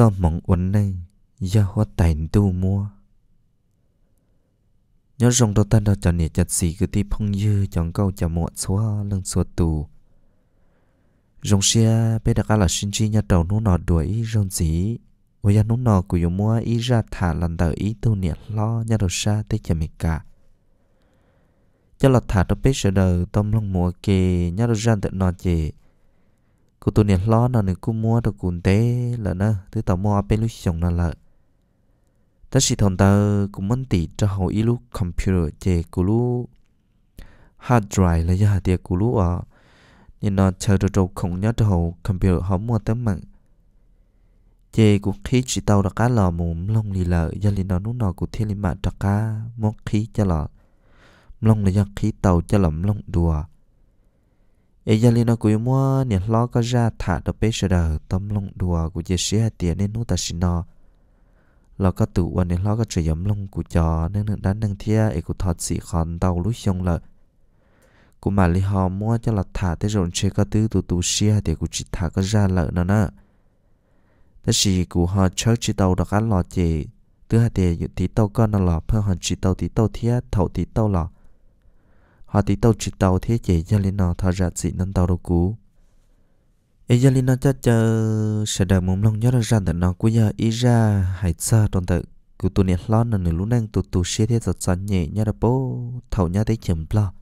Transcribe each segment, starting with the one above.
do mong uốn này do hoa tành tu mua nhớ rong đầu tan đó chân nè chặt xì cứ ti phong dư chọn câu cho muộn xóa lưng xóa tù rong xe bây đặc là sinh chi nhà đầu nó nọ đuổi rong gì ôi ya nó nọ của yêu mua ý ra thả lần đầu ý tu nè lo nhà đầu xa tới cho mình cả cho là thả đó biết sợ đời tâm lòng mua kì nhà đầu ra tự nọ chì cô tôi nè lo nó nè cô mua đồ cùn tế là nè thứ tao mua bên lúc chồng nó là ta chỉ thằng ta cũng muốn tỉ cho hậu ý lúc computer chế cô lúc hard drive là giờ thì cô lúc à nhìn nó chờ cho trâu không nhớ cho hậu computer họ mua tấm mạng chế cũng khí chỉ tao đã cá lò mồm lông lì lợ giờ lì nó nút nọ của thiên lì mà cho cá móc khí cho lò lông là do khí tàu cho lầm lông đùa ấy giờ lên cũng mua nhiệt lo có ra thả đồ bê sờ đờ tâm lòng đùa của chị sĩ hai tiền nên nút ta xin nó lo có tự và nhiệt lo có chơi giống lòng của trò nên được đánh năng thia ấy cũng thọt sĩ khòn tàu lúa xong lợ của mà lý họ mua cho là thả tới rồi chơi có tứ tụ tụ sĩ hai tiền của chị thả có ra lợ nó nữa thế chỉ của họ chơi chỉ tàu được ăn lò chị tứ hai tiền dự tí tàu con là lò hơn họ chỉ tàu tí tàu thia thầu tí tàu lò họ tí tàu chỉ tàu thế chế gia linh nó thọ ra chỉ nâng tàu đồ cũ ý gia linh nó chắc chờ sẽ đợi mồm lòng nhớ ra rằng tận nó của giờ ý ra hải xa trong tự cứ tụi nè lo nè nửa lũ nang tụi tụi xe thế giật sẵn nhẹ nhớ ra bố thầu nhớ thấy chấm lo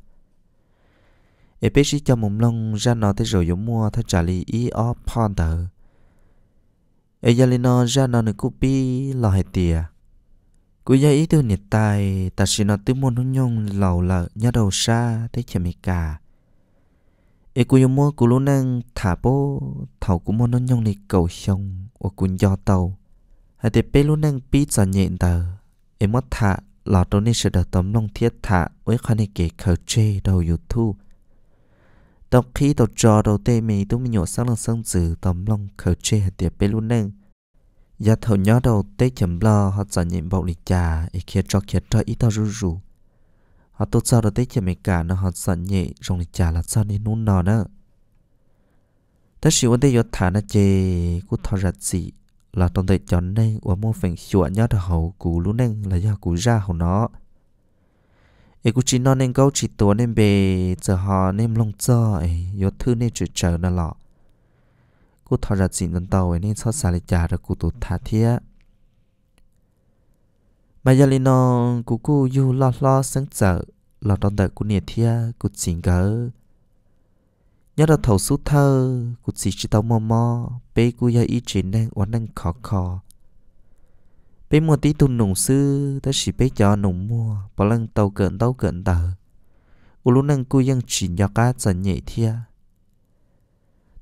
ý bế sĩ cho mồm lòng ra nó thế rồi giống mua thay trả lý ý ó pon tờ ý gia linh nó ra nó nửa cú bi lo hải tiệt cú gia ý tiêu nhiệt tài ta xin nó tư môn nó nhông lầu lợ nhá đầu xa thế chả mì cả ý cú yêu mua cú lũ năng thả bố thảo cú môn nó nhông này cầu xong ô cú do tàu hay thì bê lũ năng bí cho nhện tờ ý mất thả lọ trốn này sẽ được tấm lòng thiết thả với khả này kể khờ chê đầu yếu thu tao khi tao trò đầu tê mì tôi mình nhổ sang lần sang giữ tấm lòng khờ chê hay thì bê lũ năng giá dạ, thầu nhớ đầu tết chấm lo họ sợ nhịn bầu lịch trà ý kia cho kia cho ít tao rú rú họ tốt sau đó tết chấm mấy cả nó họ sợ nhị rồng lịch trà là sao nên nôn nò nữa tất sự vấn đề do thả nó chê cú thọ rạch gì là trong tệ chọn nên ở mô phèn chùa nhớ đầu hậu cú lũ nên là do cú ra hậu nó ý cú chỉ nó nên câu chỉ tổ nên bề giờ họ nên lòng cho ấy do thư nên chữ chờ nó lọ đơn tàu trả mà giờ กูทอดจินตันโตนี่ซอสาลิจาระกูตุทาเทียมายาลินองกูกูอยู่ลอดลอสังเจอลอดตอนเดกูเนี่ยเทียกูจิงเกอ nhớ là thầu sú thơ cụ chỉ chỉ tàu mò mò bé cụ ya ý chỉ năng oán năng khó khó bé mua tí tu nùng sư ta chỉ bé cho nùng mua bỏ lăng tàu cận tàu cận tờ u lúc năng cụ ยัง chỉ nhọ cá dần nhẹ thia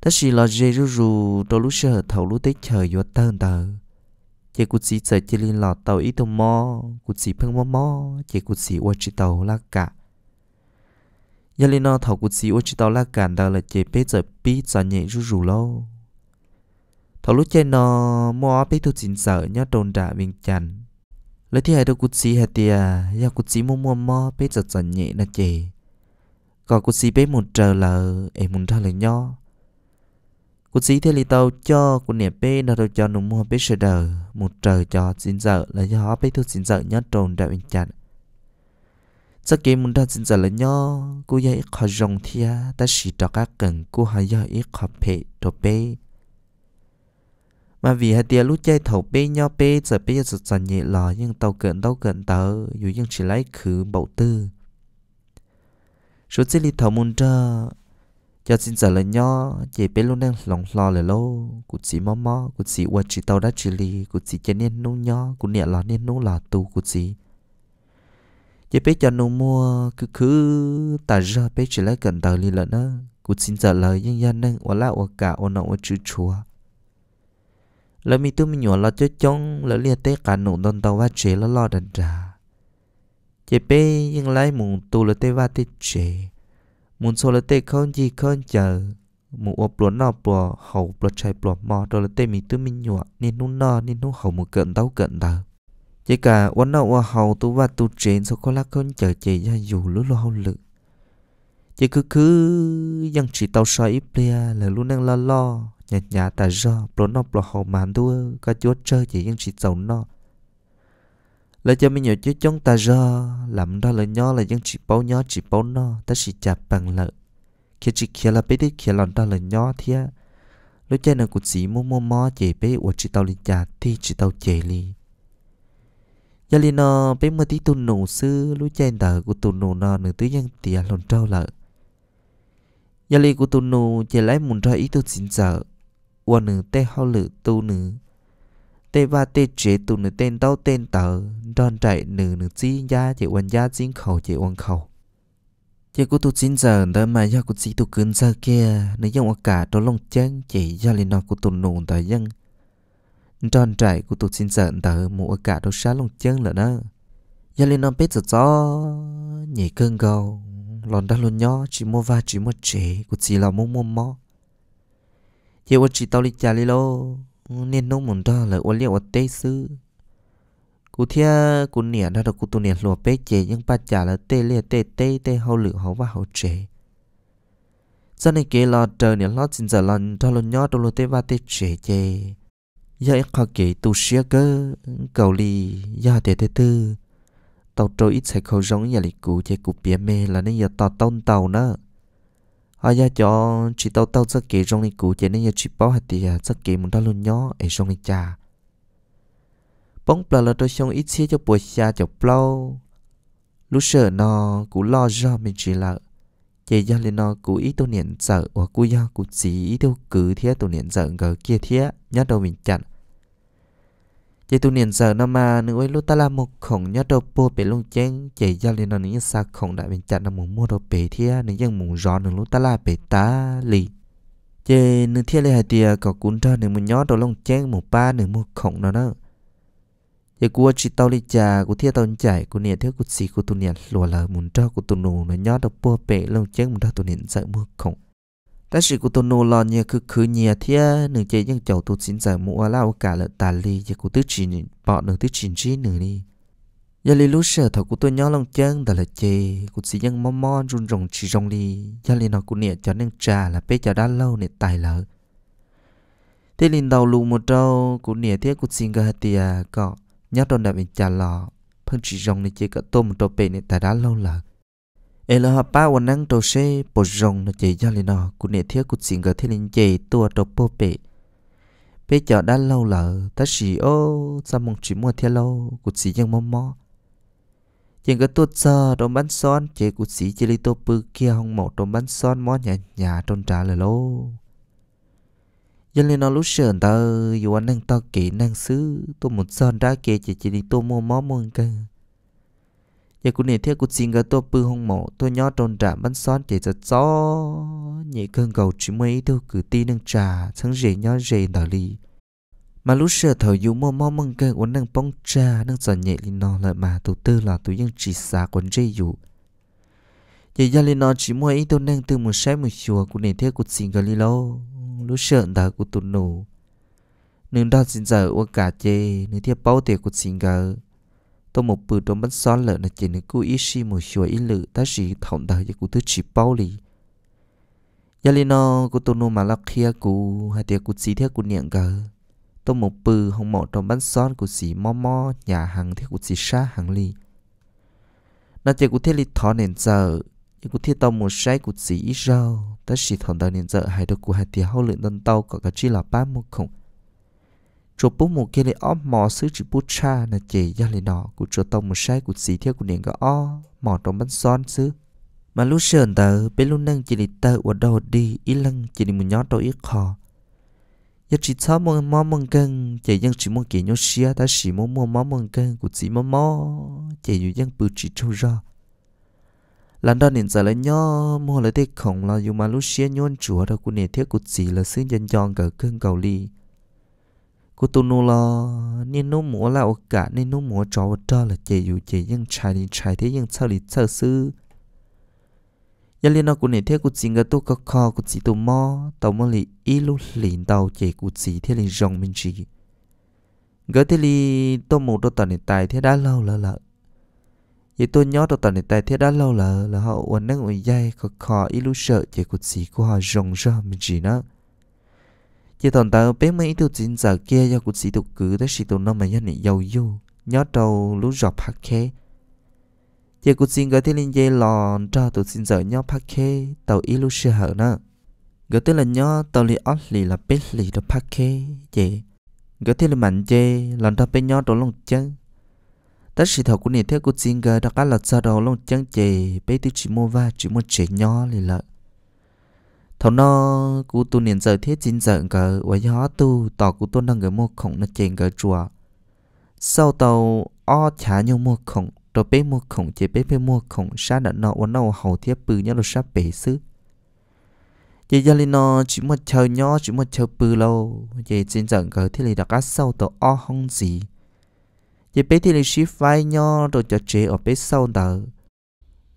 ta chỉ là dễ rú rú đôi lúc sợ thầu lúc tết chờ vô tơn tờ chị cụ chỉ sợ chị liên lọt tàu ít tàu mò cụ chỉ phăng mò mò chị cụ chỉ qua chỉ tàu la cả giờ liên nó thầu cụ chỉ qua chỉ tàu la cả đó là chị bé giờ bí giờ nhẹ rú rú lâu thầu lúc chơi nó mò bé tôi chỉnh sợ nhớ đồn đã bình chằn lấy thì hai đôi cụ chỉ hai tia giờ cụ chỉ mò mò mò bé giờ giờ nhẹ là chị còn cụ chỉ bé một trời là em muốn thằng lời nhau cụ sĩ thế li tàu cho cụ niệm bê nó rồi cho nó mua bê sơ đờ một trời cho xin dở là do họ bê thu xin dở nhớ trồn đạo in chặt sau khi muốn ra xin dở là nhớ cụ dạy khó rong thia ta chỉ cho các cần cụ hay do ít khó phê đồ bê mà vì hai tia lúc chơi thầu bê nhau bê giờ bê giờ dần nhẹ lò nhưng tàu cận tàu cận tờ dù nhưng chỉ lấy khứ bậu tư số chỉ li thầu muốn ra giờ xin trả lời nhau chị bé luôn đang lòng lo lời lâu cụ chỉ mò mò cụ chỉ qua chị tàu đã chỉ lì cụ chỉ chân nên nô nhau cụ nhẹ lo nên nô là tu cụ chỉ chị bé cho nô mua cứ cứ ta ra bé chỉ lấy cần tờ lì lận đó cụ xin trả lời nhân dân đang ở lại ở cả ở nọ ở chữ chùa lời mi tu mi nhỏ lo cho chong lời liệt tế cả nụ đòn tàu và chế lo lo đần trà chị bé nhưng lấy mùng tu là tế và tế chế muốn số là tê không gì không chờ mù ở luôn nọ bùa hậu bùa chạy bùa mò rồi là tê mình tư mình nhọ nên nung nọ nên nung hậu một cận đau cận đau chỉ cả quán nọ ở hậu tu và tu trên số có lắc không chờ chỉ ra dù lú lo hậu lực chỉ cứ cứ dân chỉ tàu soi ít bia là luôn đang lo lo nhà nhà ta do bùa nọ bùa hậu mà đua cả chúa chơi chỉ dân chỉ giàu nọ là cho mình nhiều chứ chúng ta ra làm đó là nhỏ là những chỉ bao nhỏ chỉ bao nó ta chỉ chặt bằng lợi khi chỉ khi là biết đi khi làm đó là nhỏ thì lúc chơi nào cũng chỉ mua mua mò chỉ bé uất chỉ tao liền chặt thì chỉ tao chạy li giờ liền nó biết mơ tí tu nụ sư lúc chơi đờ của tu nụ nó nửa tứ nhân tiệt lòn trâu lợ giờ liền của tu nụ chỉ lấy muốn ra ý tu xin sợ uất nửa tay hao lử tu nửa tê ba tê chế tụ nữ tên tao tên tờ đòn chạy nữ nữ chi gia chị quan gia chính khẩu chị quan khẩu chị cô tụ chín giờ đó mà do cô chỉ tụ cơn giờ kia nữ dân cả đó lông chân chị gia lên nó cô tụ nụ tờ dân đòn chạy cô tụ chín giờ tờ mũ cả đó xá lông chân là đó gia lên nó biết giờ cho nhảy cơn gầu lòn đã luôn nhỏ chỉ mua va chỉ mua chế của chị là mua mua mò chị quan chị tao đi chả đi lô nên nông muốn đó là ô liệu ở tây sư cụ thia cụ nỉa đó là cụ tu nỉa lùa bế chế nhưng ba trả là tê lia tê tê tê hậu lự hậu và hậu chế sau này kia lo trời nỉa lo xin giờ lo cho lo nhót đồ lo tê ba tê chế chế giờ khó kể tu sửa cơ cầu lì giờ tê tê tư tàu trôi ít sẽ khâu giống nhà lịch cụ chế cụ bia mê là nên giờ tàu tông tàu nữa hay ờ, ya dạ, cho chỉ tao tao rất kỹ trong này cũ chỉ nên chỉ bảo hạt thì rất kỹ muốn đó luôn nhó ở trong này cha bóng bờ là tôi xong ít xíu cho buổi xa cho bao lúc sợ nó cũng lo ra mình chỉ là chỉ do lên nó cũng ít tôi niệm sợ hoặc cũng do cũng chỉ ít tôi cứ thế tôi niệm sợ ngờ kia thế nhớ đâu mình chặn chỉ tu niệm giờ nó mà nữ ấy lúc ta là một khổng nhớ đầu bố bể lông chén chỉ giao liên nó những xa khổng đại bên chặt nó muốn mua đầu bể thia nữ dân muốn rõ nữ lúc ta là bể ta lì chỉ nữ thia lì hai tia có cuốn ra nữ muốn nhớ đầu lông chén một ba nữ mua khổng nó đó giờ cua chỉ tao đi trà của thia tao chạy của niệm thiếu của xì của tu niệm lùa lờ muốn cho của tu nù nó nhớ đầu bố bể lông chén một ra tu niệm sợ một khổng ta sĩ của tôi nô lo nhờ cứ cứ nhờ thế nửa chế những cháu tôi xin giải mua lao cả là tà lì giờ của tôi chỉ bỏ nửa tôi chỉ chỉ nửa đi giờ lì lúc sợ thọ của tôi nhỏ lòng chân đã là chế của sĩ nhân mò mò run rồng chỉ rồng đi giờ lì nó của nè cho nên trà là bé cho đã lâu nên tài lợ thế lên đầu lù một trâu của nè thế của xin gà tiề có nhớ đòn đã bị trà lò phân chỉ rồng nè chế cả tôm một trâu bể nên tài đã lâu lợ เอลฮป้าวันนั้นตัวเช่ปดรงนะเจียาลินอกูเนี่ยเทียกูสิงเกเทลินเจตัวตัวโปเปเปจอด้านเล่าเหล่าตาสีโอสมองจีมัวเทียเล่ากูสียังมอมอยังก็ตัวเจอตรงบ้านซ้อนเจกูสีเจลิโตปือเกียห้องหมอตรงบ้านซ้อนมอหยาหยาตรงจ้าเลยโลยังเลยนอรู้เชิญเตออยู่วันนั่งตอเกนั่งซื้อตัวหมุนซ้อนได้เกเจเจลิโตมัวมอมึงกัน giờ cũng nè theo cũng xin gỡ tôi bư hông mộ tôi nhó tròn trả bắn xón chỉ cho gió nhẹ cơn cầu chỉ mấy tôi cử ti nâng trà sáng rể nhó rể đỏ lì mà lúc sửa thở dù mò mò mừng cơn uống nâng bóng trà nâng giòn nhẹ lì nó lợi mà tụ tư là tụ dân chỉ xá quấn rể dù giờ gia lì nó chỉ mua ít tôi nâng từ một sáng một chùa cũng nè theo cũng xin gỡ lì lâu lúc sửa đã cũng tụ nổ nâng đó xin giờ uống cả chê nâng theo bao tiền cũng xin gỡ tôi một bữa trong bánh xóa lợn là chỉ nên cú ý si một chùa ý lự ta chỉ thòng đời cho cú thứ chỉ bao lì gia li nó cú tôi nô mà lắc kia cú hai tiệc cú xì theo cú niệm gờ tôi một bữa không mỏ trong bánh xóa cú xì mò mò nhà hàng theo cú xì xa hàng lì nó chỉ cú thiết lịch thọ nền giờ nhưng cú thiết tao một sai cú xì ít rau ta chỉ thòng đời nền giờ hai đứa cú hai tiệc hậu lượng đơn tao có cả chỉ là ba một không cho bố một kia lại óp mò sứ chỉ bút cha là chỉ ra lại nọ của cho tông một sai của xì theo của điện có o mò trong bánh son sứ mà lúc sờn tờ bé lúc nâng chỉ lại tờ ở đầu đi ý lăng chỉ đi một nhót đầu ít khó giờ chỉ tháo mong mò mong cân chỉ dân chỉ mong kỹ nhau xia ta chỉ mong mua mò mong cân của chỉ mò mò chỉ dù dân bự chỉ trâu ra lần đó nên giờ lại nhó mua lại thế khổng là dù mà lúc xia nhon chùa đâu của nè thế của chỉ là xương dân giòn gỡ cơn cầu ly cô tu nô lo nên nó múa là cả nên nô múa cho cho là chạy dù chạy, nhưng chạy đi chạy thế nhưng sao đi sao sư giờ liên nó cũng nể thế cô chỉ người tôi có kho cô chỉ tu mò tàu mò lì ít lúc liền tàu chạy cô chỉ thế lì rong mình chỉ gỡ thế lì tôi một đôi tận này tại thế đã lâu là là vậy tôi nhớ đôi tận này tại thế đã lâu là là họ uốn nắng uốn dây có kho ít lúc sợ chạy cô chỉ của họ rong ra mình chỉ nữa chỉ toàn tại bé mấy tiêu chính giờ kia do cũng sĩ tục cử tới sĩ tụ nó mà nhân này giàu du nhớ trâu lú giọt hạt khê chỉ cũng sinh gọi thế lên dây lòn cho tụ xin giờ nhớ hạt khê tàu ý lú sư hở nữa gọi thế là nhớ tàu li ót lì là bé li đó hạt khê chị gọi thế là mạnh chê lòn cho bé nhớ đồ lông chân tất sĩ thầu của nị thế cũng sinh gọi đó cả là sao đồ lông chân chị bé tiêu chỉ mua va chỉ mua trẻ nhớ lì lợi thầu nó cú tu niệm giờ thiết chín giờ ngờ và gió tu tỏ cú tu đang ngờ mua khổng nó chèn ngờ chùa sau tàu o trả nhau mua khổng rồi bé mua khổng chế bé bé mua khổng sa đã nọ và nâu hầu thiết bự nhớ rồi sa bể xứ chị gia linh nó chỉ một chờ nhỏ chỉ một chờ bự lâu chị chín giờ ngờ thiết lì đã á sau tàu o không gì chị bé thiết lì ship vai nhỏ rồi cho chế ở bé sau tàu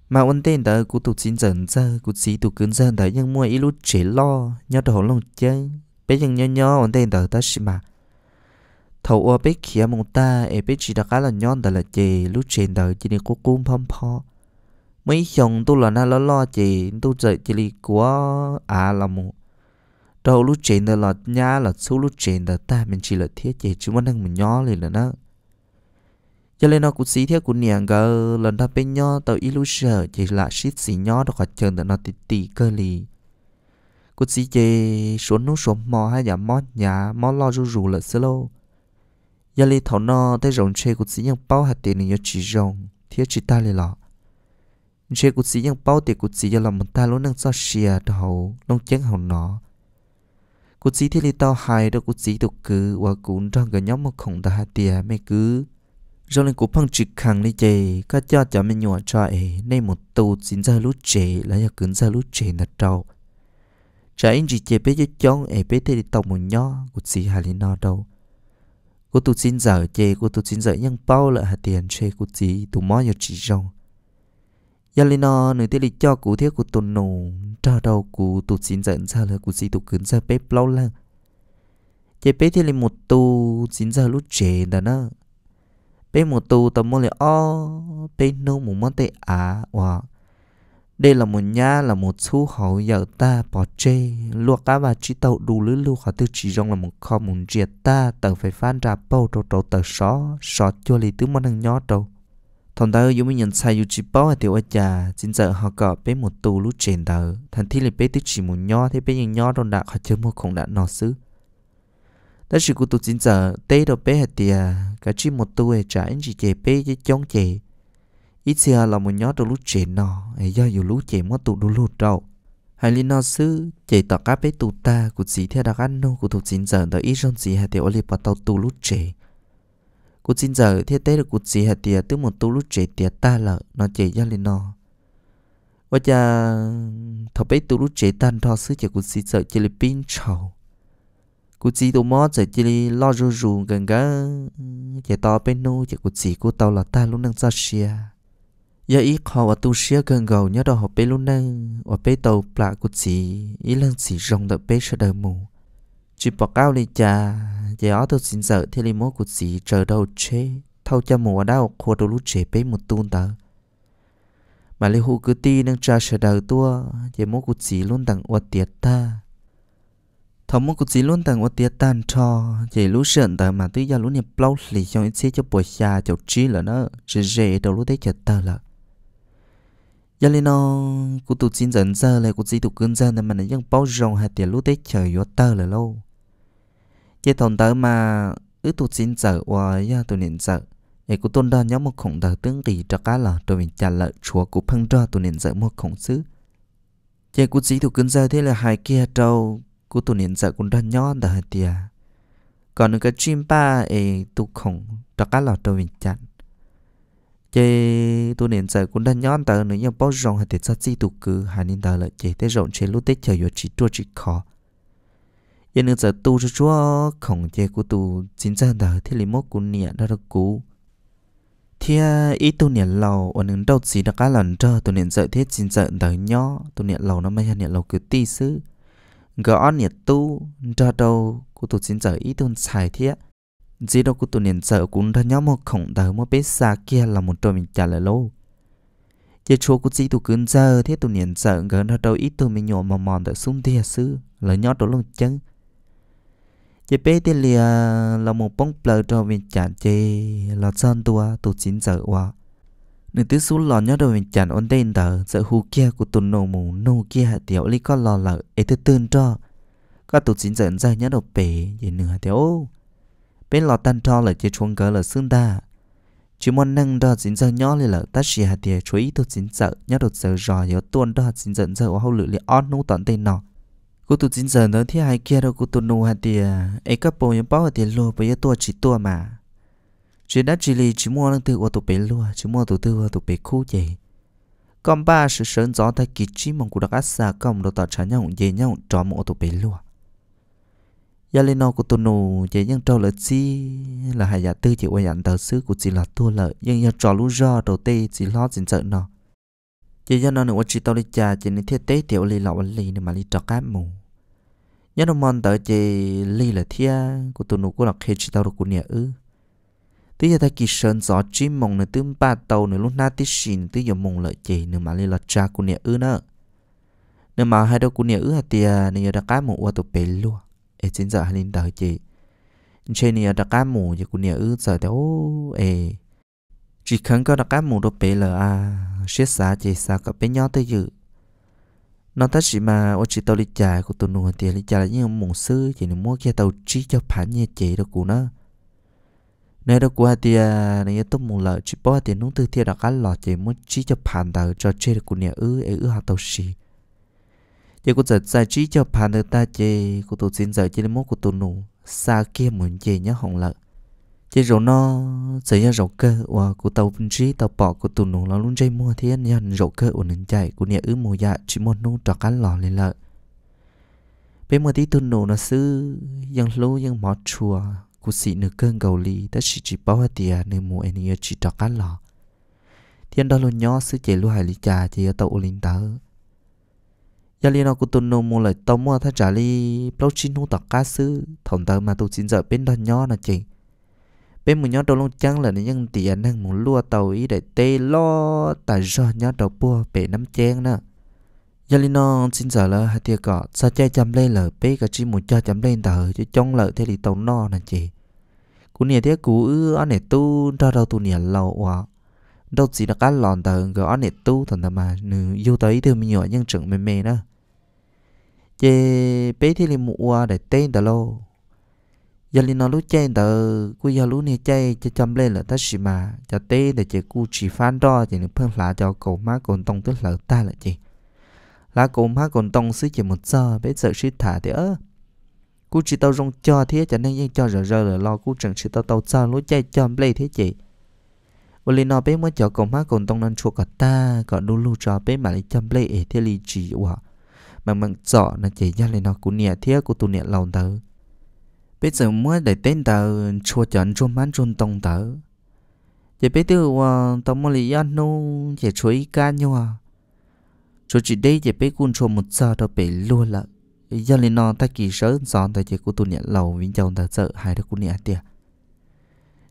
mà ôn tên đó cũng tụ xin dần ra cũng chỉ tụ cứng dần đó nhưng mua ít lúc chế lo nhớ đồ lòng chân bé giờ nhớ nhớ ôn tên đó ta xí mà thầu ô bé kia mong ta e bé chỉ đặc là nhon đó là chè lúc chế đó chỉ nên cố cung phong phò mấy chồng tu là na lo lo chè tu chơi chỉ li quá à là mù đầu lúc chế đó là nhá là số lúc chế đó ta mình chỉ là thiết chè chứ mà đang mình nhó liền là nó cho nên nó cũng xí theo cũng niềng gờ lần tháp bên nhau tàu illusion chỉ là shit xí nhau đó khỏi chân tận nó tì tì cơ lì cũng xí chê xuống nút xuống mò hay giả mò nhà mò lo rù rù lợt xí lô giờ lì thảo nó tới rồng chê cũng xí nhung bao hạt tiền này chỉ rồng thiết chỉ ta lì lọ chê cũng xí nhung bao tiền cũng xí giờ làm một ta luôn đang sao xìa à đầu nông chén hồng nó cũng xí thiết lì tao hài đó cũng xí tục cứ và cũng trong cái nhóm một khổng ta hạt tiền mấy cứ rồi lên cũng phăng chỉ khẳng lên chè các cha cha mình nhỏ trai nên một tù xin ra lút chè là nhà cứng ra lút chè là trâu cha anh chỉ chè bé cho chóng em bé thế thì tông một nhó của chị hà lên nó đâu cô tụ xin giờ chè cô tụ xin giờ nhăng bao là hà tiền chè của chị tụ mó nhà chị rong gia lên nó nửa thế thì cho cụ thiết của tụ nổ cho đâu cụ tụ xin giờ ra là của chị tụ cứng ra bé lâu lang chè bé thế thì một tù xin giờ lút chè là nó bên một tu tầm mua lại o bên nô một món tê à wow đây là một nhà là một số hậu giờ ta bỏ chê luộc cá và chỉ tàu đủ lứa lưu họ tư chỉ rong là một kho một triệt ta tờ phải phan ra bầu trâu trâu tờ só só cho lì tứ món ăn nhỏ trâu thằng tớ dù mình nhận sai dù chỉ bao thì ôi già xin giờ họ cọ bên một tù lú trên tờ thằng thi là bên tứ chỉ một nhỏ thế bên những nhỏ trong đã họ chơi một không đã nọ xứ đó sự của tụi chính giờ tê đồ bé hạt tiề cả chi một tuổi trả anh chị chè bé chứ chống chè ít xưa là một nhóm đồ lút chè nọ ấy do dù lút chè mất tụ đồ lút đầu hay linh nó sư chè tỏ cá bé tụ ta của chị theo đặc ăn nô của tụi chính giờ tới ít trong chị hạt tiề ở lì lipa tàu tụ lút chè của chính giờ theo tê được của chị hạt tiề tức một tụ lút chè tiề ta lợ nó chè do linh nó và cha thọ bé tụ lút chè tan thọ sư chè của chị giờ chè pin chầu cú chỉ tụ mót sẽ chỉ lo rù rù gần gần chỉ tao bên nô chỉ cú chỉ cú tao là ta luôn đang ra xia giờ ít họ ở tu xia gần gầu nhớ đó họ bên luôn đang ở bên tàu plạ cú chỉ ít lần chỉ rong đợi bên sơ đợi mù chỉ bỏ cao lên cha giờ ở tôi xin sợ thì lên mót cú chỉ chờ đâu chế thâu cha mù ở đâu khô đâu lúc chế bên một tuôn tờ mà li hụ cứ ti nâng cha sơ đợi tua chỉ mót cú chỉ luôn đằng ở tiệt ta thằng mông cũng chỉ luôn tặng một tia tàn cho chỉ lú sườn tờ mà tuy giờ lú niệm lâu lì trong ít xí cho buổi xa cho trí là nó rề rề đầu lú thấy chật tờ là giờ lên nó cũng tụt xin dần giờ lại cuộc chỉ tụt cơn giờ này mà nó vẫn bao rồng hai tia lú thấy trời vô tờ là lâu chỉ thằng tờ mà ứ tụt xin giờ và giờ tụi niệm giờ ấy cũng tôn đo nhóm một khổng tờ tương kỳ cho cá là tụi mình trả lời chúa cũng phăng cho tụi niệm giờ một khổng xứ chỉ cuộc chỉ tụt cơn giờ thế là hai kia trâu cú tụ niệm giờ cũng ra nhỏ đã hết tiệt còn cái chim ba ấy tụ khổng đó cá lọt đầu mình chặn chế tụ niệm giờ cũng ra nhỏ tờ nữa nhau bao rộng hết tiệt sao chi tụ cứ hai nên tờ lại chế tế rộng chế lúc tết chờ vừa chỉ chua chỉ khó giờ nữa giờ tu cho chúa khổng chế cú tu chính ra tờ thì lấy mốt cú niệm đó là cú thế ý tu niệm lâu ở những đâu gì đó cá lần trơ tu niệm dậy thiết chính dậy tới nhỏ tu niệm lâu nó mới niệm lâu cứ tì xứ gỡ nhiệt tu cho đâu cô tụt xin giờ ít tuần xài thế gì đâu cô tụt niệm sợ cũng đã nhóm một khổng đầu một biết xa kia là một trò mình trả lời lâu chỉ chúa cô chỉ tụt cứng giờ thế tụt niệm sợ gỡ nó đâu ít tụi mình nhổ mòn mòn tại sung thế sư là nhót đó lông chân chỉ bé thế lìa là một bóng bờ trò mình trả chê là son tua tụt xin giờ qua Nữ tư số lò nhớ đầu mình chẳng ổn tên tờ Sợ hù kia của tụi nô mù nô kia hạt tiểu lý có lò lợ ấy thứ tương cho Có tụi chính dẫn ra nhớ đầu bể về nửa hạt tiểu Bên lò tan cho là chỉ chuông cỡ là xương ta Chỉ muốn nâng đó chính dẫn nhó lên là ta chỉ hạt tiểu chú ý tụi chính dẫn Nhớ đầu giờ rò nhớ tuôn đó chính dẫn giờ hậu lự lý ớt nô tận tên nọ Cô tụi chính dẫn nó thì hai kia đâu cô tụi nô hạt tiểu Ấy các bố những báo hạt tiểu lô bởi tôi chỉ tôi mà chỉ đã chỉ li chỉ mua năng từ ô tô bể lúa chỉ mua tổ tư ô tô bể khu gì còn ba sự sớm gió thay kỳ chỉ mong cụ đặc ác xa công đồ tạo trả nhau dễ nhau cho một ô tô bể lúa gia lên nó của tôi nô dễ nhân trâu lợi chi là hai giả tư chỉ quay nhận tờ xứ của chỉ là tua lợi nhưng nhân trò lũ do đầu tê chỉ lo chính sợ nó chỉ do nó nữa chỉ tao đi trà chỉ nên thiết tế tiểu ly lọ ly nên mà ly trò cá mù nhớ nó mòn tờ chỉ ly là thiên của tôi nô của là khi chỉ tao được của nhà ư tí giờ ta kỳ sơn gió chim mong nữa tương ba tàu nữa lúc na tí xin tí giờ mong lợi chỉ nữa mà lên là cha của nhà ư nữa nếu mà hai đâu của nhà ư hạt tia nữa giờ đã cá mù qua tụ bể luôn ê chính giờ hai linh đời chỉ trên này đã cá mù giờ của nhà ư giờ thì ô, ê chỉ cần có đã cá mù đâu bể là à xiết xa chỉ xa cả bé nhỏ tới dự nó ta chỉ mà ô chỉ tàu đi chạy của tụi nuôi hạt tia đi chạy là những mùng sư chỉ nó mua kia tàu chỉ cho phản nhẹ chỉ được của nó nếu đó qua thì này tôi muốn lợi chỉ bỏ thì nông tư thiệt đặc cá lọ chỉ muốn chỉ cho phản đầu cho chơi được của nhà ư ư hạt tàu xì chỉ có giật giải trí cho phản đầu ta chơi của tụ xin giải chơi là mốt của tụ nụ xa kia muốn gì nhớ hồng lợi chơi rồi nó xảy ra rầu cơ và của tàu vinh trí tàu bỏ của tụ nụ nó luôn chơi mua thì anh nhận rầu cơ của nền chạy của nhà ư mùa dạ chỉ một nông trọ cá lọ lên lợi bây mà tí tụ nụ nó xứ dân lú dân mỏ chùa cú sĩ nữ cơn gầu lì đã chỉ chỉ bao tiền nữ mù anh yêu chỉ trọc cá lò thiên đó luôn nhó sứ chế lúa hải lý trà chỉ ở tàu linh tớ gia liên nó cú tuân nô mù lại tàu mua thay trả li bao chín hú tọt cá sứ thòng tớ mà tôi xin giờ bên đó nhó là chỉ bên mù nhó đầu luôn trắng là những tiền năng mù lua tàu ý để tê lo tại do nhó đầu bua bể nắm chén nữa Yalino xin giờ là hai tia cọ sa cha chăm lên lở bé cả chim một cha chăm lên tờ cho trong lợ thế thì tàu no nè chị cú nè thế cú ư anh này tu ra đâu tu nè lâu quá đâu chỉ là cá lòn tờ gỡ anh này tu thằng ta mà nữ yêu tới thì mình nhỏ nhân trưởng mê mê nữa chị bé thế thì mua để tên tờ lô Yalino lúc chơi tờ cú giờ lúc nè chơi cho chăm lên là ta xì mà cho tên để chị cú chỉ phán đo chị được phân lá cho cậu má còn tông tức lợ ta là chị lá còn tông xứ chỉ một giờ, 건동 쓰지 못자 thả thì 되어 cú chỉ tao rong cho thế cho nên nhưng cho rờ rờ là lo cú chẳng chỉ tao tao sao lối chạy cho play thế chị bởi lý nó bé mới cho cậu má còn tông nên chuột cả ta có đu lu cho bé mà lại cho play ấy thế lý chỉ quả mà mặn rõ là chỉ ra lại nó cú nhẹ thế cú tu nhẹ lâu tớ bây giờ mới để tên tớ cho anh chuột mán chuột tông tớ chỉ bé từ ờ, tao mua lý ăn nu chỉ chuối cá à? chỗ chị đây chị bé cún cho một giờ đó bé luôn là giờ lên nó ta kỳ sớm giòn tại chỉ của tôi nhận lầu vĩnh chồng ta sợ hai đứa cún nhận tiền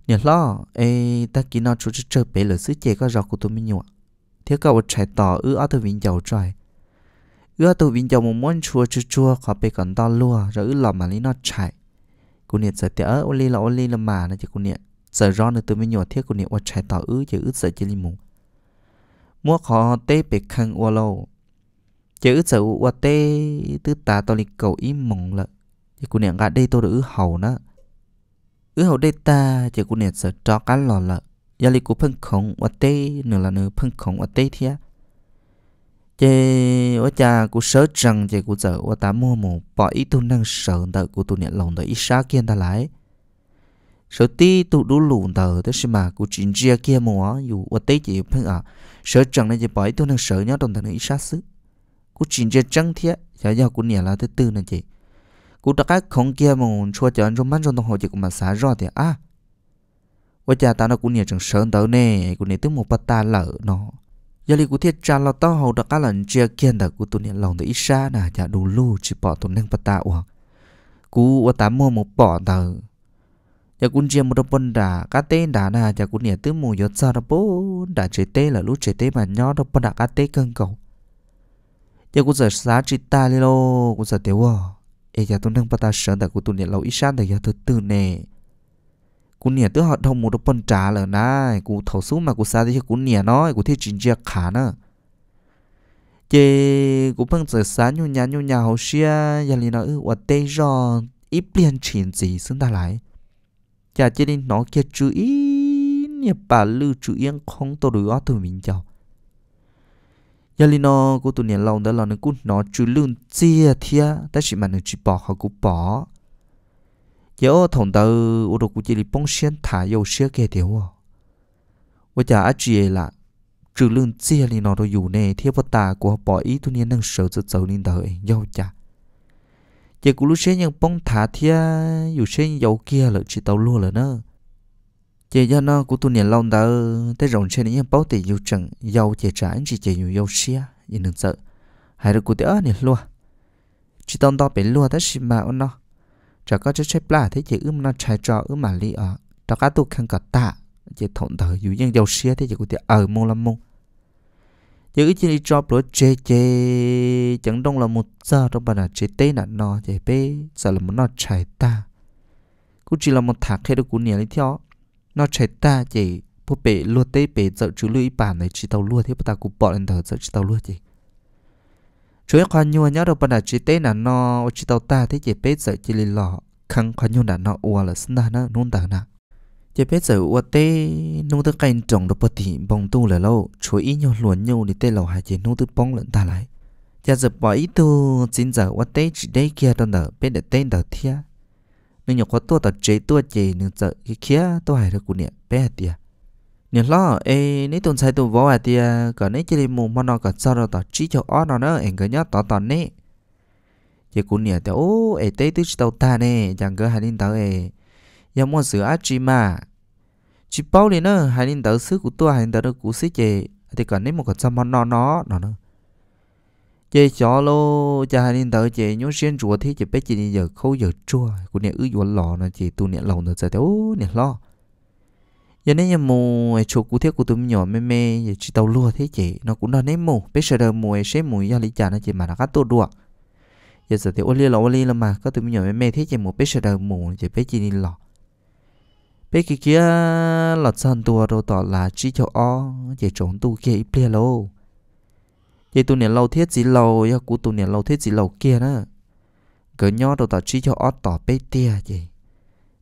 nhận lo ê ta kỳ nó chỗ chỉ chơi bé là sứ chè có rọc của tôi mới nhụa thế cậu chạy tỏ ư ở từ vĩnh chồng trời ư từ vĩnh chồng một món chua chua chua có bé còn to lua rồi ư lòng mà lấy nó chạy cún nhận giờ tiệt ơ ô li là ô li là mà nó chỉ cún nhận giờ ron nữa tôi mới nhụa thế cún nhận ô chạy tỏ ư chỉ ư sợ chỉ li mù mua khó tê bề khăn ua lâu chữ chữ ua tê tư ta to lịch cầu im mộng lợ chứ cô niệm gạt đây tôi được ứ hầu nó ứ hầu đây ta chứ cô niệm sợ cho cá lò lợ giờ lịch cụ phân khổng ua tê nửa là nửa phân khổng ua tê thia chê ua cha cô sợ rằng chê cô sợ ua ta mua mù bỏ ý tu năng sợ đợi cụ tu niệm lòng đợi ý xa kiên ta lại sở tí tụ đủ lùn tờ thế xem mà cụ chuyện chia kia mùa dù vật tế chị phân à sở chẳng này chỉ bỏi tôi năng sở nhớ đồng thời ý sát xứ cụ chuyện chia chẳng thiết giờ giờ cụ nhẹ là thứ tư này chị cụ đặt cái không kia mà chua chở trong mắt trong đồng hồ chỉ cũng mà xả rõ thì à và cha ta nó cũng nhẹ chẳng sở tới nè cũng nhẹ tới một bát ta lỡ nó giờ thì cũng thiết cha là tao hầu đặt cái lần chia kia đã cũng tụi nhẹ lòng tới ít xa nà chả đủ lu chỉ bỏ tụi nâng bát ta uổng cú và ta mua một bỏ tờ giờ cũng chia một đôi bún đã cá tê đã là giờ cũng nhảy tứ mù giật sao đó bún đã chế tê là lúc chế tê mà nhỏ đó bún đã cá tê cân cầu giờ cũng giờ sáng chỉ ta đi lô cũng giờ tiêu à ê giờ tôi nâng bắt ta sớm tại cũng tôi nhảy lâu ít sáng tại giờ thứ tư nè cũng nhảy tứ họ thông một đôi bún trả là na cũng thầu xuống mà cũng sao thì cũng nhảy nó cũng thiết chính chia khả nữa chị cũng bằng giờ sáng nhu nhà nhu nhà hậu xia giờ liền nói ư tê rồi ít liền chuyện gì xứng ta lại chả dạ, chỉ đi nó kia chú ý nhà bà lưu chú yên không tôi đối áo tụi mình chào giờ dạ, li nó của tôi nhà lòng đó là nó cút nó chú lương chia thia ta chỉ mà nó chỉ bỏ họ cũng bỏ giờ dạ, thằng tàu ô đồ cũng chỉ li bông xiên thả dầu xiên kia thiếu à và chả ai chỉ là chú lương chia li nó đồ dù nè thiếp vật ta của họ bỏ ý tôi nhà năng sợ cho cháu nên đời giàu cha giờ cũng lúc xe nhân bông thả thia dù xe dầu kia là chỉ tàu luôn là nó chị do nó của tôi niệm lòng đã thế rồng xe nhân báo tiền dù chẳng dầu chị trả chỉ chị nhiều dầu xe nhìn đừng sợ hãy được của tớ niệm luôn, chỉ tông to bị luôn thế xí mà nó chả có chơi chơi plà thế chị ưm nó chạy trò ưm mà lý ở đó cá tôi khăn cả tạ chị thọn thở dù nhân dầu xe thế chị của tớ ở mua lắm mua giờ cái chuyện drop lúa chê chê chẳng đông là một giờ trong bàn là chê tê nà nó chê bê giờ là một nó chạy ta cũng chỉ là một thạc hay được cú nhảy theo nó chạy ta chỉ bố bể lúa tê bể giờ chú lưu ý bản này chỉ tàu lúa thế bà ta cũng bỏ lên thở giờ chỉ tàu lúa chỉ chú ấy khoa nhua nhớ đâu bàn là chê tê nà nó chỉ tàu ta thế chê bê giờ chỉ lì lọ khăn khoa nhua nà nó ua là sinh ra nó nôn tàng nạt chế bây giờ ua tê nông tư cành trồng được bớt thì bông tu là lâu chú ý nhau luồn nhau để tê lâu hai chế nông tư bông lẫn ta lại giờ giờ bỏ ít tu chính giờ ua tê chỉ đây kia đâu nở bên để tên đầu thia nên nhọc có tua tao chế tua chế nên giờ cái kia tôi hay được của nè bé hạt tia nè lo ê nếu tuần sai tu vó hạt tia còn nếu chỉ mù mà nó còn sao đâu tao chỉ cho ó nó nữa anh cứ nhớ tao tao nè chỉ của nè tao ô ê tê tức tao ta nè chẳng cứ hai linh tao ê yêu 要么是阿吉嘛。chỉ bao liền nữa hai nên đỡ sức của tôi hai nên đỡ của sĩ chị thì còn nếu một cái trăm nó nó nó nó chị cho lô cha hai nên đỡ chị nhớ xuyên chùa thì chị bé chị giờ khâu giờ chùa của nhà ư vốn lò là chị tu nhà lòng nữa giờ thiếu nhà lo giờ nên nhà mù chùa của thiết của tụi nhỏ mê mê giờ chị tàu lúa thế chị nó cũng là ném mù bé sợ đời mù sẽ mù ra lý cha nó chị mà nó cắt tôi đùa giờ giờ thì ô li lò ô li là mà có tụi nhỏ mê mê thế chị mù bé sợ đời mù chị bé chị đi lò bây kia kia là san tua rồi tỏ là chỉ cho o để trốn tu kia ít bia lâu vậy tu niệm lâu thiết gì lâu ya cú tu niệm lâu thiết gì lâu kia nữa cỡ nhỏ rồi tỏ chỉ cho o tỏ bê tia vậy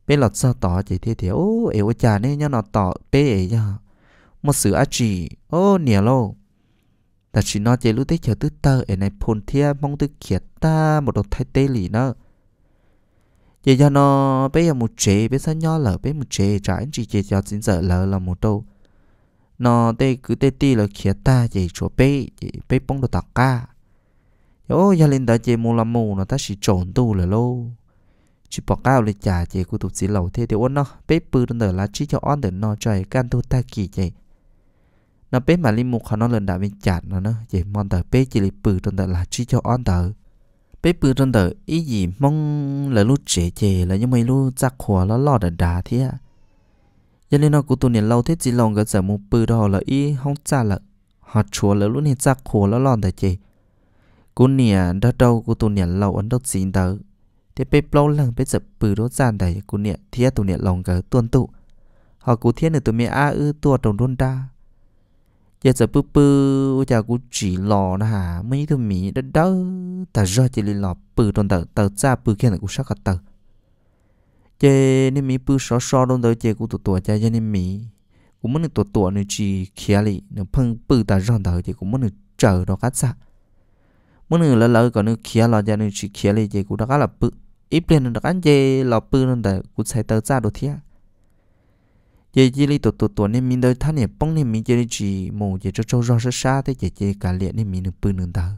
bé lọt sao tỏ vậy thế thì ô ế ô chả nên nhá nó tỏ bê ấy ya một sự á chỉ ô niệm lâu ta chỉ nói chỉ lúc tết chờ tứ tơ ế này phun thia mong tứ kiệt ta một đồ thay tê lì nữa giờ cho nó bây giờ một chế bây giờ nhỏ lỡ bây một chế trả anh chị chế cho chính giờ lỡ là một đâu nó tê cứ tê ti là khía ta chỉ chỗ bây chỉ bây bông đồ tạc ca ô gia linh ta chế mù làm mù nó ta chỉ trộn tu là lô chỉ bỏ cao lên trả chế cứ tụt xí lẩu thế thì ôn nó bây bự đơn là chỉ cho on để nó trời can tu ta kỳ chế nó bây mà linh mục họ nó lần đã bên chặt nó nó chỉ mong tờ bây chỉ lịch bự đơn là chỉ cho on tờ ไปปืนจนเตออีหยีมงเลยลรู้เจเจแล้วยังไม่รู้จักหัวแล้วหลอดดาเทียยันเลนอกูตัวเนี่ยเราเทจีลองก็จะมูปืนดอกละอีห้องจ่าละหัดชัวแล้วลู้เนี่ยจักหัวแล้วหลอดเจ กูเนี่ยดาดอกกูตัวเนี่ยเราอันดับสี่เตอแต่ไปปล้องหลังไปจัปืนรถจานแต่กูเนี่ย เทียตัวเนี่ยลองก็ตัวตุหอกูเทียเนี่ยตัวเมียอาอือตัวตรงรุ่นดา giờ giờ bự bự giờ cũng chỉ lò nó hả mấy thứ mì đó đó ta ra chỉ lì lò bự trong tờ tờ ra bự kia là cũng sắc cả tờ chế nên mì bự sò sò trong tờ chế cũng tụt tụt chế nên mì cũng muốn được tụt tụt nữa chỉ kia lì nữa phân bự ta ra tờ chế cũng muốn được chờ đó cắt ra muốn được lỡ lỡ còn nữa kia lò chế nữa chỉ kia lì chế cũng đã khá là bự ít lên được anh chế lò bự trong tờ cũng sai tờ ra đồ thiệt giờ chỉ li to to to ne mình da tha ne pong ne mình ye ji mo ye cho cho ro sa sa te ye chỉ ka le ne mình ne pu nung da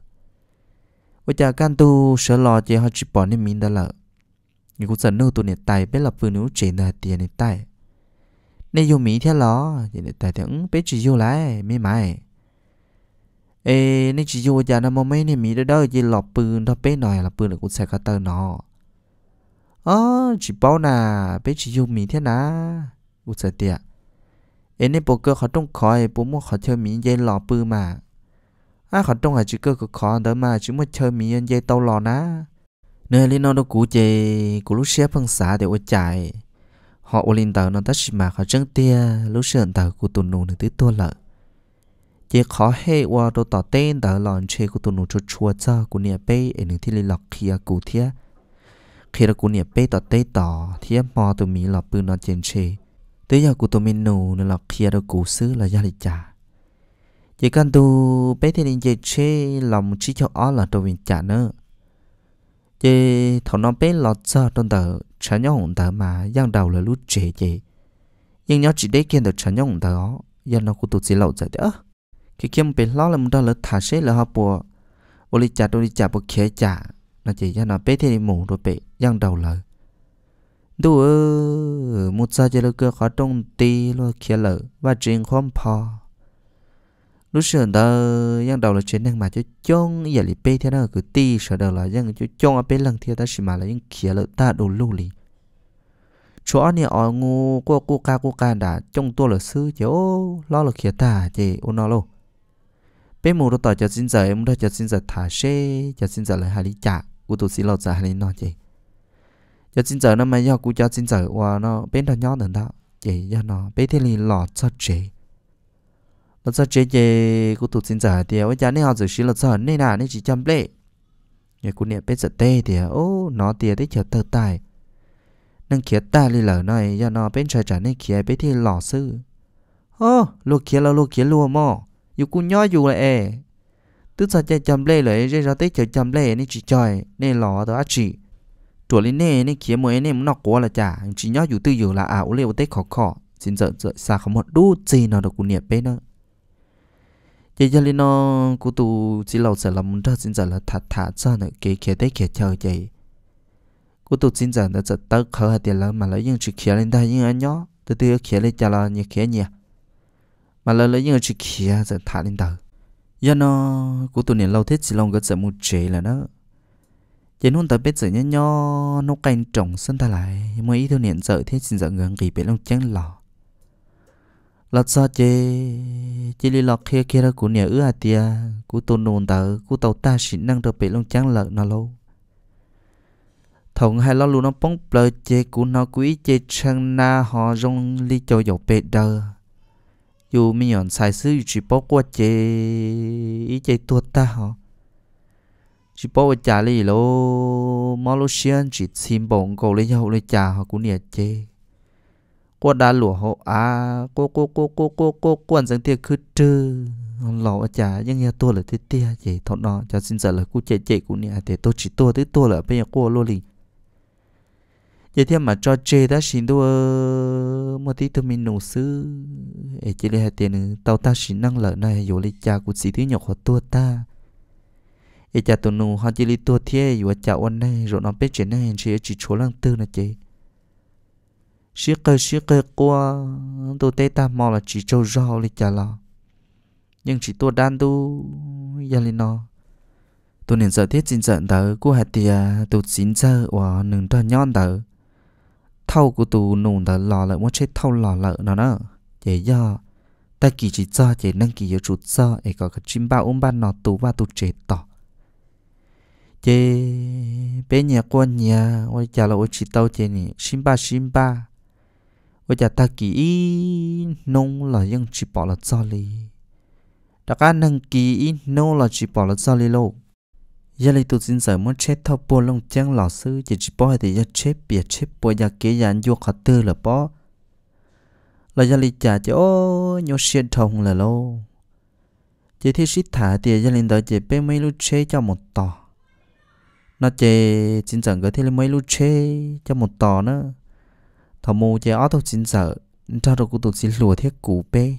bây giờ kan tu sa lo ye ha chỉ po ne mình da la ni ku sa nô tu ne tai biết là pu nu che na tiền ne tai ne yo mi thia lo ye ne tai te ng pe chi yo lai mi mai ê nên chỉ vô giờ nó mà mấy này mi đó đó chỉ lọp bươn đó bé nòi là bươn là cũng sẽ có tơ nó ờ chỉ bao nà bé chỉ vô mi thế nà อุสเตีย เอเนปกเกอร์เขาต้องคอยปุ่มเขาเชื่อมีเย่หล่อปืมาอ่ะเขาต้องอาจจะเกอร์ก็ขอเดินมาชิม้มเชื่อมีเย่เต่าหล่อนะ เนื้อลินอูกูเจกูรู้เชื่อพังษาเดียวใจหอวลินเตอร์นอตชิมาเขาจังเตียรู้เชื่อเต่ากูตุนูหนึ่งตัวตัวละเจขอให้วอดต่อเต้นเต่าหลอนเช่กูตุนูชัวชัวเจ้ากูเนี่ยเป้เอหนึ่งที่ลหลอกเคียกูเทีย เคียกูเนี่ยเป้ต่อเต้ต่อเทียมอตัวมีหล่อปืนนอนเจนเช tới giờ của tôi mình nụ là khi đó cụ xứ là gia đình trả chỉ cần tu bé thì nên chơi chơi lòng chỉ cho ó là tôi mình trả nữa chỉ thằng nó bé lọt ra trong tờ trả nhau hồng tờ mà giang đầu là lúc chế chị nhưng nhớ chỉ để kiện được trả nhau hồng tờ đó giờ nó của tôi chỉ lậu giải đỡ khi kiếm bé lo là muốn đó là thả xe là họ bùa ô đi trả tôi đi trả bố khế trả nó chỉ cho nó bé thì mù rồi bé giang đầu lời đủ ơ một giờ giờ cơ khó trong tì lo kia lợ và chuyện không phò lúc sửa đó yang đầu là chuyện đang mà cho chong giờ lì bê thế nào cứ tì sợ đầu là yang cho chong ở bê lần theo ta xí mà là yang kia lợ ta đồ lưu lì chỗ này ở ngu cô cô ca cô ca đã trong tôi là sư chứ lo là kia ta chứ ô nó luôn bên mù đó tỏ cho xin giờ em đó cho xin giờ thả xe cho xin giờ lại hai lý trả của tôi xin lo giờ hai lý nó chứ giờ chính giờ nó mà giờ cú cho chính giờ và nó bên đó nhóc nữa đó vậy giờ nó bên thế liền lọ cho chị lọ cho chị chị cô tụt chính giờ thì ở nhà này họ giữ xí lọ cho nên là nên chỉ chăm lệ người cô niệm bên giờ tê thì ô nó thì đấy chờ tờ tài nâng kia ta đi lỡ này giờ nó bên trời trả nên kia bên thế lọ sư ô lúa kia là lúa kia lúa mò dù cô nhỏ dù là tức sao chơi chăm lệ rồi rồi ra tới chờ chăm lệ nên chỉ chơi nên lọ đó chị chùa lên nè nên kia mới nè nó quá là chả chỉ nhớ dù tư dù là à ô lê ô khó khó xin sợ sợ xa không một đu gì nó được cụ niệm bên nữa giờ giờ lên nó cụ tu chỉ lâu sợ là muốn ra xin là thả thả ra nữa kia kia tết chờ vậy cụ tu xin sợ là sợ tớ khờ hạt tiền lắm mà lấy những chuyện kia lên đây những anh nhớ từ từ lên chả là nhiều kia nhỉ mà lấy lấy những chuyện kia sợ lên tờ giờ nó cụ tu niệm lâu thế chỉ lòng cái sợ một chế là nó chén hôn tới biết sự nhớ nho nó canh trồng sân ta lại mới ý thiếu niệm sợ thế xin sợ ngưỡng kỳ bị lông chén lò lọt sao chê chỉ li lọt khe khe ra của nhà ứ à tia của tôn nôn tờ của tàu ta xin năng được bị lông chén lợn nó lâu thằng hai lo luôn nó bóng bờ chê của nó quý chê chăng na họ rong li cho dầu bê đờ dù mi nhọn xài sứ chỉ bó qua chê ý chê tuột ta họ chỉ bỏ trả lì lô mà lô xiên chỉ xin bổng cầu lấy nhau lấy trả họ cũng nhiệt chê qua đá lụa họ à cô cô cô cô cô cô quan dân tiệc cứ trừ lò trả nhưng nhà tôi là thế tia chỉ thọ nó cho xin giờ là cô chạy chạy cũng nhiệt thế tôi chỉ tôi thế tôi là bây giờ cô lô lì giờ thêm mà cho chê đã xin đua một tí tôi mình nổ sư ấy chỉ lấy hai tiền tao ta xin năng lợi này rồi lấy trả cũng chỉ thứ nhọc họ tua ta ít cha tu nụ họ chỉ li tu thiê dù cha ôn này rồi nó biết chuyện này chỉ chỉ chỗ lăng tư là chị xí cơ xí cơ qua tụi tê ta mò là chỉ châu rau li cha lo nhưng chỉ tua đan tu gia li nó tụi nên giờ thiết xin giận tớ của hạt tia à, tụi xin giờ và nương cho nhon tớ thâu của tụi nụ tớ lò lợn muốn chết thâu lò lợn nó nữa chỉ do ta kỳ chỉ cho chỉ nâng kỳ yếu chút cho ấy có cái chim bao ôm ban nó tù ba tụt chết tỏ chế bé nhà con nhà ôi chả là ôi chỉ tao chế nè xin ba xin ba ôi chả ta kỳ nông là dân chỉ bỏ là cho lì đã cá năng kỳ nông là chỉ bỏ là cho lì lâu giờ lấy tụi xin sợ muốn chết thọ bò lông chăng lão sư chỉ chỉ bỏ thì giờ chết bịa chết bỏ giờ kế giờ vô khát tư là bỏ là giờ lấy chả chế ô nhớ xuyên thông là lô, chỉ thấy sĩ thả thì giờ lên đó chỉ bé mấy lúc chế cho một tòa nó chê chính chẳng cái thế là mấy lúc chê cho một tò nữa thọ mù chê ó thâu chính sợ trao đồ cũng tụi xin lùa thiết cũ bê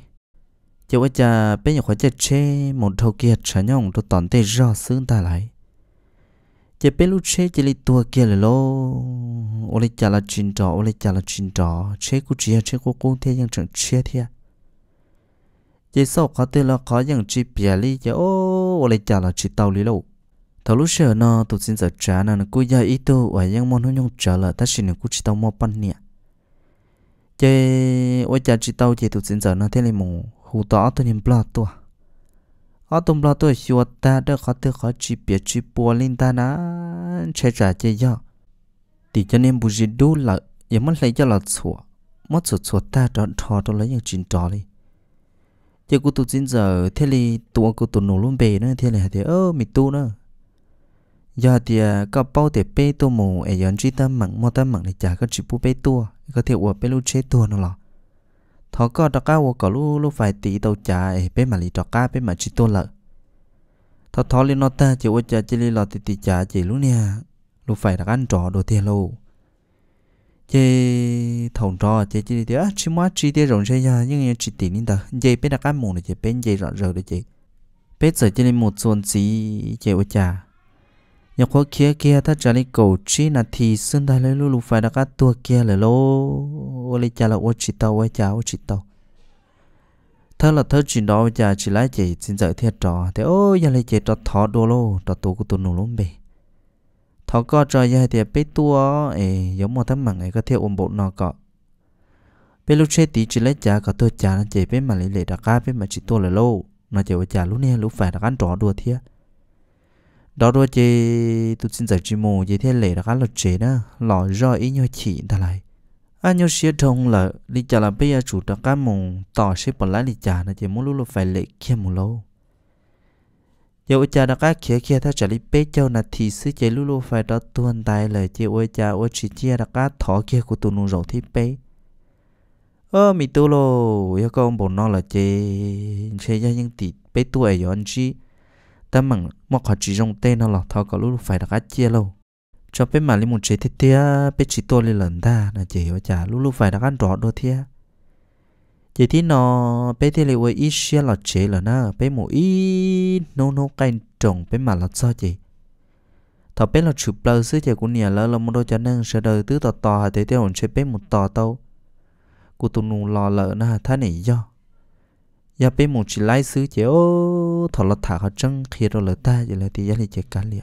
chê quá chà bê nhỏ khỏi chê chê một thâu kia trả nhông đồ tòn tê rõ xương ta lại chê bê lúc chê chê li tua kia là lô ô lì chà là chín trò ô lì chà là chín trò chê cú chìa chê cú cú thế nhưng chẳng chê thiệt chê sau khó tư là khó nhưng chê bia lì chê ô ô lì chà là chê tàu lì lô thảo lúc sợ nó tụt xin giờ trả nó nó cứ giờ ít tu và những món nó nhung trả lại ta xin nó cứ chỉ tao mua bánh nè chơi ôi cha chỉ tao chỉ tụt xin giờ nó thế này mù hù tỏ tôi niệm bla tua ở tụm bla tua xua ta đã khó tư khó chỉ biết chỉ bùa lên ta nó chơi trả chơi giờ thì cho nên bùi gì đủ là giờ mất lấy cho là chùa mất chùa chùa ta đó thò đó những chuyện trò đi chứ cô tụt xin giờ thế này tụi cô tụt luôn bề nữa thế này thì ơ mình tu nữa giờ thì à, có bao để bê tô mù ở giờ chỉ tâm mặn mua tâm mặn để trả các chỉ bu bê tua có thể uổng bê lu chế tua nó lọ thọ có đó cá uổng có lu lu phải tí tàu trả ở bê mà lì đó cá bê mà chỉ tua lợ thọ thọ lên nó ta chỉ uổng chả chỉ lì lọ thì tí trả chỉ lu nè lu phải đặt ăn trò đồ thiệt lu chế thòng trò chế chỉ thì á chỉ mua chỉ để rộng chơi nhà nhưng chỉ tí nín đó chế bê đặt ăn mù để chế bê chế rộng rỡ để chế bê giờ chỉ lên một xuân xí chế uổng chả nhà khoa kia kia ta trả lời cầu chi là thì xưng ta lấy lúc phải đã cá tua kia là lô ô lấy cha là ô chỉ tàu ô cha ô chỉ tàu thơ là thơ chuyện đó cha chỉ lái chỉ xin dạy thiệt trò thế ô giờ lấy chỉ trò thọ đồ lô trò tu của tu nổ lốm bề thọ co trò giờ thì bé tua ấy giống một thằng mặn ấy có thiệu ôm bộ nọ cọ bé lúc chơi tí chỉ lấy cha có tôi cha là chỉ bé mà lấy lấy đặt cá bé mà chỉ tua là lô nó chỉ ô cha lúc nè lúc phải đã ăn trò đùa thiệt đó rồi chị tôi xin giải trí mù chị thế lệ đã khá là chế đó lọ do ý nhau chị ta lại anh à, nhau xia thông là đi chả là bây giờ chủ đã cá mù tỏ sẽ bỏ lá đi chả là chị muốn lúc lúc phải lệ kia mù lâu giờ ôi cha đã cá kia kia theo trả lý bế châu là thì sư chị lúc lúc phải đó tuân tay lời chị ôi cha ôi chị chia đã cá thỏ kia của tụi nụ rậu thì bế ơ mi tôi lô yêu con bồn nó là chị chế ra những tỷ bế tuổi rồi anh chị ta mảng mọc họ chỉ dùng tên nó là thao có lúc phải đặt cá chia lâu cho bé mà lấy một chế thiết tia bé chỉ tôi lên lần ta là chỉ hiểu trả lúc lúc phải đặt ăn rõ đôi thia chỉ thì nó bé thì lại quay ít xe là chế là na bé một ít nô nô cành trồng bé mà là sao chị thọ bé là chụp lâu xứ chả của nhà lỡ là một đôi chân nên sẽ đời tứ tò tò hay thế tiêu hồn chế bé một tò tâu cụ tụ nụ lò lợ na thái này do ya pe mu chi lai sư chế ô thọ thả họ trăng khi rồi lỡ ta vậy là thì ya li chế liền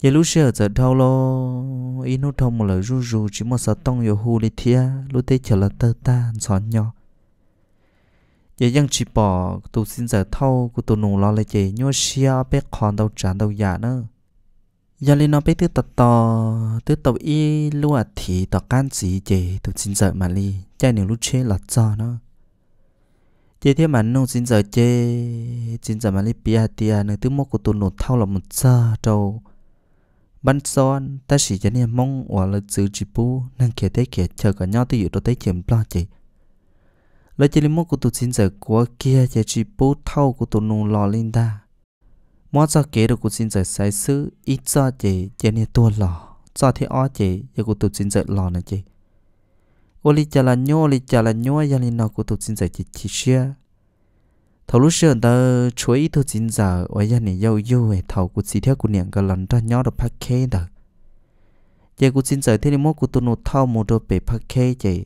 giờ lúc xưa giờ thâu lo ý nút thâu một lời ru ru chỉ một sợ tông yo hu li thia lúc tê chờ là tơ ta xón nhỏ giờ dân chỉ bỏ tụ xin giờ thâu của tụ nụ lo lại chế nhua xia bé còn đâu tràn đâu giả nữa giờ lên nó bé tứ tật to tứ tàu y lúa thì tọt can gì chế tụ xin giờ mà li chạy nhiều lúc chế lọt cho nó chỉ thế mà nông xin giờ chê xin giờ mà lấy bia tia nơi thứ mốc của tôi nổ thao là một giờ trâu bắn son ta chỉ cho nên mong hoặc là giữ chỉ bù năng kia thế kia chờ cả nhau tôi dự tôi thấy chém lo chị lấy chỉ lấy của tôi xin giờ của kia chỉ chỉ bù thao của tôi nổ lò lên ta mỗi giờ kế được của xin giờ sai sứ ít giờ chị cho nên tôi lò do thế ó chị giờ của tôi xin giờ lò này chị ô li chả là nhô li chả là nhô ya li nó cũng tụt xin giải chỉ chỉ xia thầu lúc xưa ta chuối ít tụt xin giả ở ya này yêu yêu về thầu cũng chỉ theo cô niệm cái lần ra nhó được phát khê đó giờ cũng xin giải thế này mỗi cô tụt nụ thao một đôi bể phát khê vậy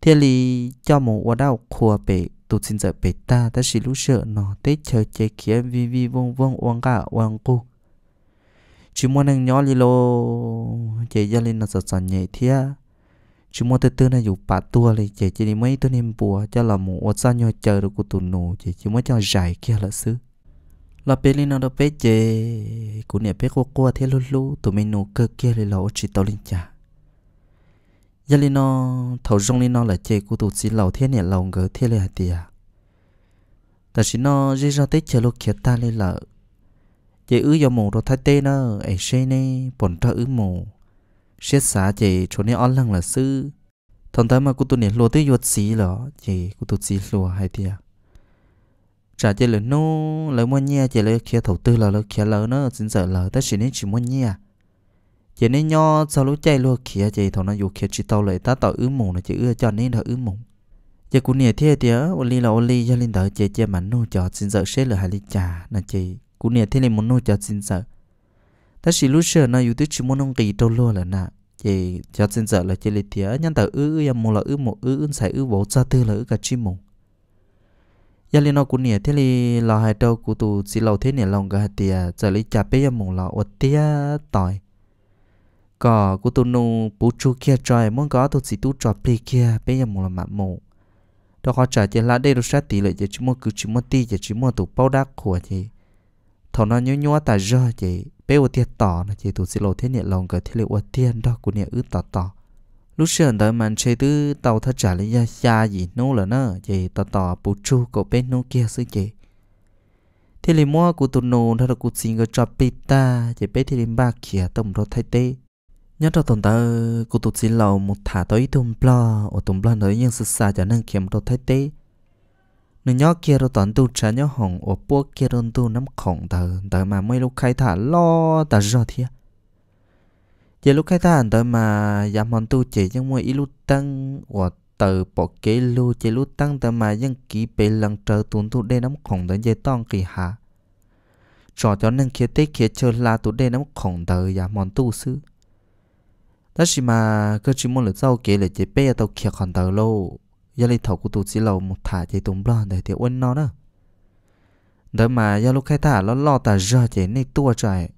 thế li cho một quả đau khua bể tụt xin giải bể ta ta chỉ lúc xưa nó tết chờ chơi kia vi vi vong vong oang cả oang cu. chỉ muốn anh nhó li lo, chơi ya li nó sợ sợ nhẹ thiệt chú mua từ từ này dù bà tua lại chị chỉ đi mấy tuần em bùa cho là mù ột sao nhau chờ được của tụ nổ chị chỉ mới cho giải kia là xứ là bé linh nó đó bé chị cũng nè bé qua qua thế luôn luôn tụi mình nổ cơ kia là ột chỉ tao linh chả giờ linh nó thầu rong linh nó là chị của tụi chỉ lầu thế nè lầu ngờ thế là tiệt ta chỉ nó dây ra tết chờ lúc kia ta lên là chị ứ giờ rồi thay tê nó ấy xe nè bọn ta ứ mù xét xá chị chỗ này on lăng là sư thằng ta mà cụ tôi này lùa tới yuột xí lọ chị cụ tụi xí lùa hay thì à trả chị là nô lấy mua nhia chị lấy kia thầu tư là lấy kia lỡ nó xin sợ lỡ ta chỉ nên chỉ mua nhia chị nên nho sau lúc chạy luôn kia chị thằng nó dù kia chỉ tao lại ta tao ứ mù là chị ưa cho nên là ứ mù chị cụ này thế thì á li là li cho linh đỡ chị chị mà nô cho xin sợ xế là hay ly trà là chị cụ này thế là muốn nô cho xin sợ ta chỉ lúc sợ nó dù tới chỉ muốn ông kỳ tao luôn là nè chỉ cho xin giờ là chỉ lấy tía nhân tờ ư ư yam mù là ư một ư ư sai ư bộ cha tư là ư cả chim mù Giờ liên nó cũng nè thế li là hai đầu của tụ chỉ lâu thế nè lòng cả tía à, giờ lấy cha bé yam mù là ột tía tỏi có của tụ nụ bù chu kia trời muốn có tụ chỉ tụ trò pli kia bé yam mù là mặn mù đó họ trả tiền là đây đồ sát tỷ lệ chỉ chỉ mua cứ chỉ mua ti chỉ chỉ mua tụ bao đắc của chị thằng nó nhớ nhớ ta rơ chị bé ô tiệt tỏ là chỉ tụ xí lầu thế nhẹ lòng cái thế liệu ô tiền đó của nhẹ ướt tỏ tỏ lúc xưa đợi mình chơi tư tàu thật trả lấy ra gì nô là nó chỉ tỏ tỏ bù chu cậu bé nô kia sư chị thế liệu mua của tụ nô đó là cụ xin cái cho pita chỉ bé thế liệu ba kia tổng đó thay tê nhớ cho tuần tớ cụ tụ xí lầu một thả tới tụm blo ở tụm blo nữa nhưng sự xa cho nên kiếm đó thay tê nếu nhớ kia rồi tận tu trả nhớ hồng ở bố kia rồi tu nắm khổng tờ tờ mà mấy lúc khai thả lo tờ rồi thia giờ lúc khai thả tờ mà giảm hòn tu chỉ nhưng mà ít lúc tăng ở tờ bỏ kế lu chỉ lúc tăng tờ mà nhưng kỹ bề lần trở tuần tu đê nắm khổng tờ dây tông kỳ hạ trò cho nên kia tết kia chờ là tu đê nắm khổng tờ giảm hòn tu sư đó chỉ mà cơ chỉ muốn là sau kia là chỉ bé tàu kia khổng tờ lâu giờ lấy thầu của tụi chỉ lầu một thả chạy tùng lo để tiêu ôn nó đó đó mà giờ lúc khai thả nó lo tả giờ chạy này tua trời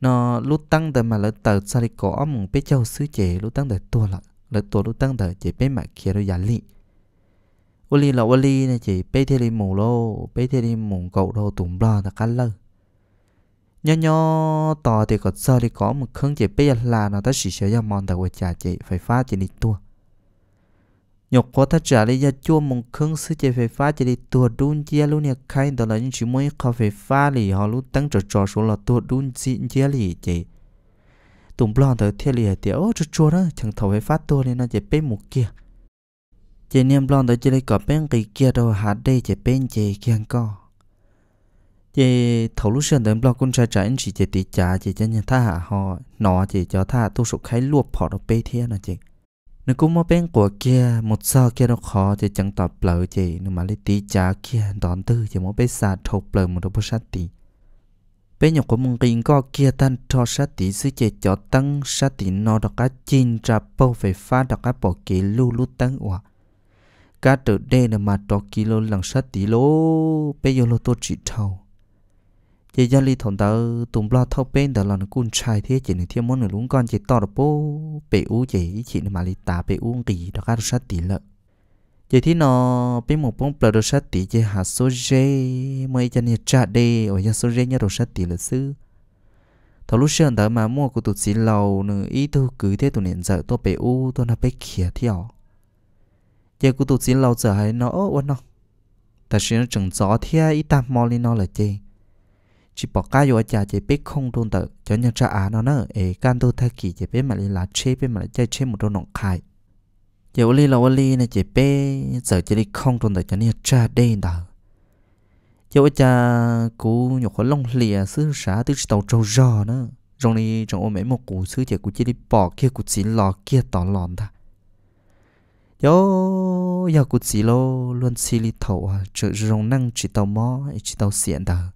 nó lúc tăng đời mà lỡ tờ sao đi có một bé châu xứ chạy lúc tăng đời tua lại lỡ tua lúc tăng đời chạy bé mà kia rồi giả lị ô li là ô li này chị bé thế đi mù lô bé thế đi mù cậu đồ tùng lo là cắn lơ nho nhỏ tò thì có sao đi có một khương chị bé là nó ta chỉ sợ ra mòn đầu của cha chị phải phá chị đi tua nhọc quá ta trả lại cho mong khương sự chế phê phá chế đi tua đun chia luôn nè khai đó là những chú mới khó phê phá lì họ lúc tăng trở trò số là tua đun xin chia lì chế tụng lo tới thiên lì thì ô chút chua đó chẳng thầu phê phá tua nên nó chế bê một kia chế niệm lo tới chế đi có bên cái kia đâu hạt đây chế bên chế kiêng co chế thầu lúc xưa tới lo con trai trả anh chỉ chế tỷ trả chế cho nhà tha họ nọ chế cho tha tu sụp khai luộc họ nó bê thiên là chế nó cũng mà bên của kia một sao kia nó khó thì chẳng tập lỡ chị nó mà lấy tí kia đón tư chỉ muốn bên xa thục lỡ một đồ sát tí bên nhọc của mông kinh có kia tan cho sát tí sư chị cho tăng sát tí nó đọc cá chín ra bầu phải phá đọc cá bỏ kỳ lưu lưu tăng ủa cá trở đê là mà đọc kỳ lô sát tí lô bây giờ lô tôi chỉ thầu chỉ gia li thằng ta tụm lo thâu bên đó là nó cún trai thế chỉ nên thêm món nữa luôn con chỉ to được bố bể u chỉ chỉ mà li tả bể u gì đó các sát tỷ lợ chỉ thì nó bên một bóng bờ đồ sát tỷ chỉ hạ số dê mới cho nên trả đê ở nhà số dê nhà đồ sát tỷ là sư thằng lúc xưa đó mà mua của tụt xí lầu nữa ý tôi cứ thế tụi nên giờ tôi bể u tôi nó bể khía theo giờ của tụt xí lầu giờ hay nó ôn nó ta xin nó chừng gió thế ít ta mò lên nó là chơi chỉ bỏ cá vô cha chỉ biết không đun tự cho nhân cha á nó nữa ấy can tu thay kỳ chỉ biết mà đi lá chế biết mà lại chơi chế một đôi nọng khai giờ li là li này chỉ biết giờ chỉ đi không đun tự cho nhân cha đây đó giờ cha cú nhục khó lông lìa xứ xã tứ tàu trâu giò nữa trong này trong ôm mấy một cú xứ chỉ cú chỉ đi bỏ kia cú chỉ lò kia tỏ lòn ta yo giờ cú chỉ lô luôn xì li thầu à trợ rồng năng chỉ tàu mò chỉ tàu xiên ta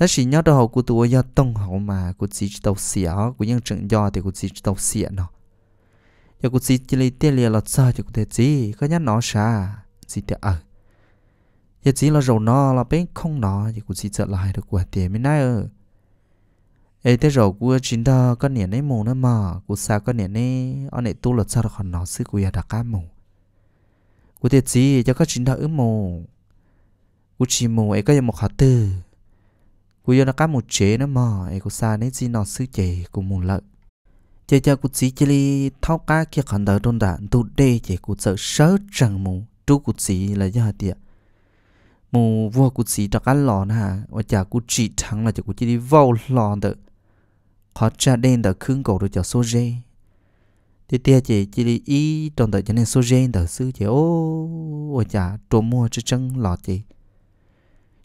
ta chỉ nhớ đầu của tôi do tông hậu mà của chỉ tàu xỉa của nhân trận do thì của chỉ tàu xỉa nó giờ của chỉ chỉ lấy tiền liền là sao thì của thế gì có nhớ nó xa gì thì ở ờ. giờ chỉ là dầu nó là bên không nó thì của chỉ trở lại được của tiền mới nãy ơ ấy thế rồi của chính đó có niệm ấy mù nó mà của xa có niệm ấy anh ấy tu là sao được còn nó sư của đã cá mù của thế gì cho có chính đó ứng mù của chỉ mù ấy có một hạt tư cú yêu nó cá một chế nó mò ấy cú xa nên gì nó sư chế cú muốn lợi chế cho cú chỉ chỉ li thao cá kia còn đỡ đôn đạn tu đê chế cú sợ sớ chẳng mù chú cú chỉ là do hạt tiệt mù vua cú chỉ cho cá lò nè và chả cú chỉ thắng là chả cú chỉ đi vào lò được. họ cha đen đã khương cổ được cho số dê thì tia chỉ chỉ đi y trong đợi cho nên số dê đã sư chế ô và chả trộm mua cho chân lò chế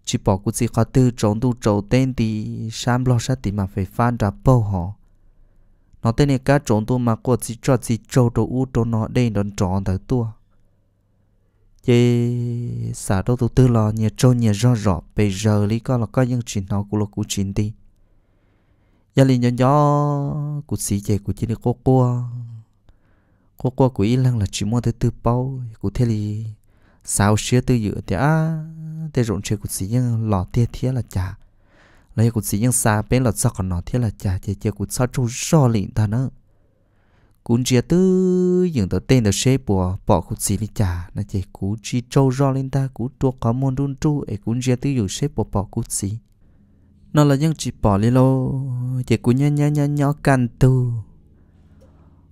chỉ bỏ cụ gì khó tư trốn tu trầu tên thì sam lo sát thì mà phải phan ra bầu họ nó tên này cá trốn tu mà cụ chỉ cho chỉ trâu đồ u trâu nó đây đón tròn tới tua chế xả đâu tu tư lo nhà trâu nhà rõ rõ bây giờ lý có là có những chuyện nó cũng là cũng chuyện đi gia đình nhỏ nhỏ cụ sĩ chế cụ chỉ đi cô cô cô cô của ý lăng là chỉ mua tới tư bao cụ thế thì sao xưa tư dự thì à thế rộn chơi của sĩ nhân lọ tia tia là chả lấy của sĩ nhân xa bên là sao còn nó tia là chả chơi chơi của sao trâu so lịn ta nữa cũng chia tư những tờ tên là xe bùa bỏ của sĩ đi chả là chơi cú chi trâu so lên ta cú tua có môn đun tru ấy cũng chia tư dùng xe bùa bỏ của sĩ nó là những chỉ bỏ lên lô chơi cú nhá nhá nhá nhó can tu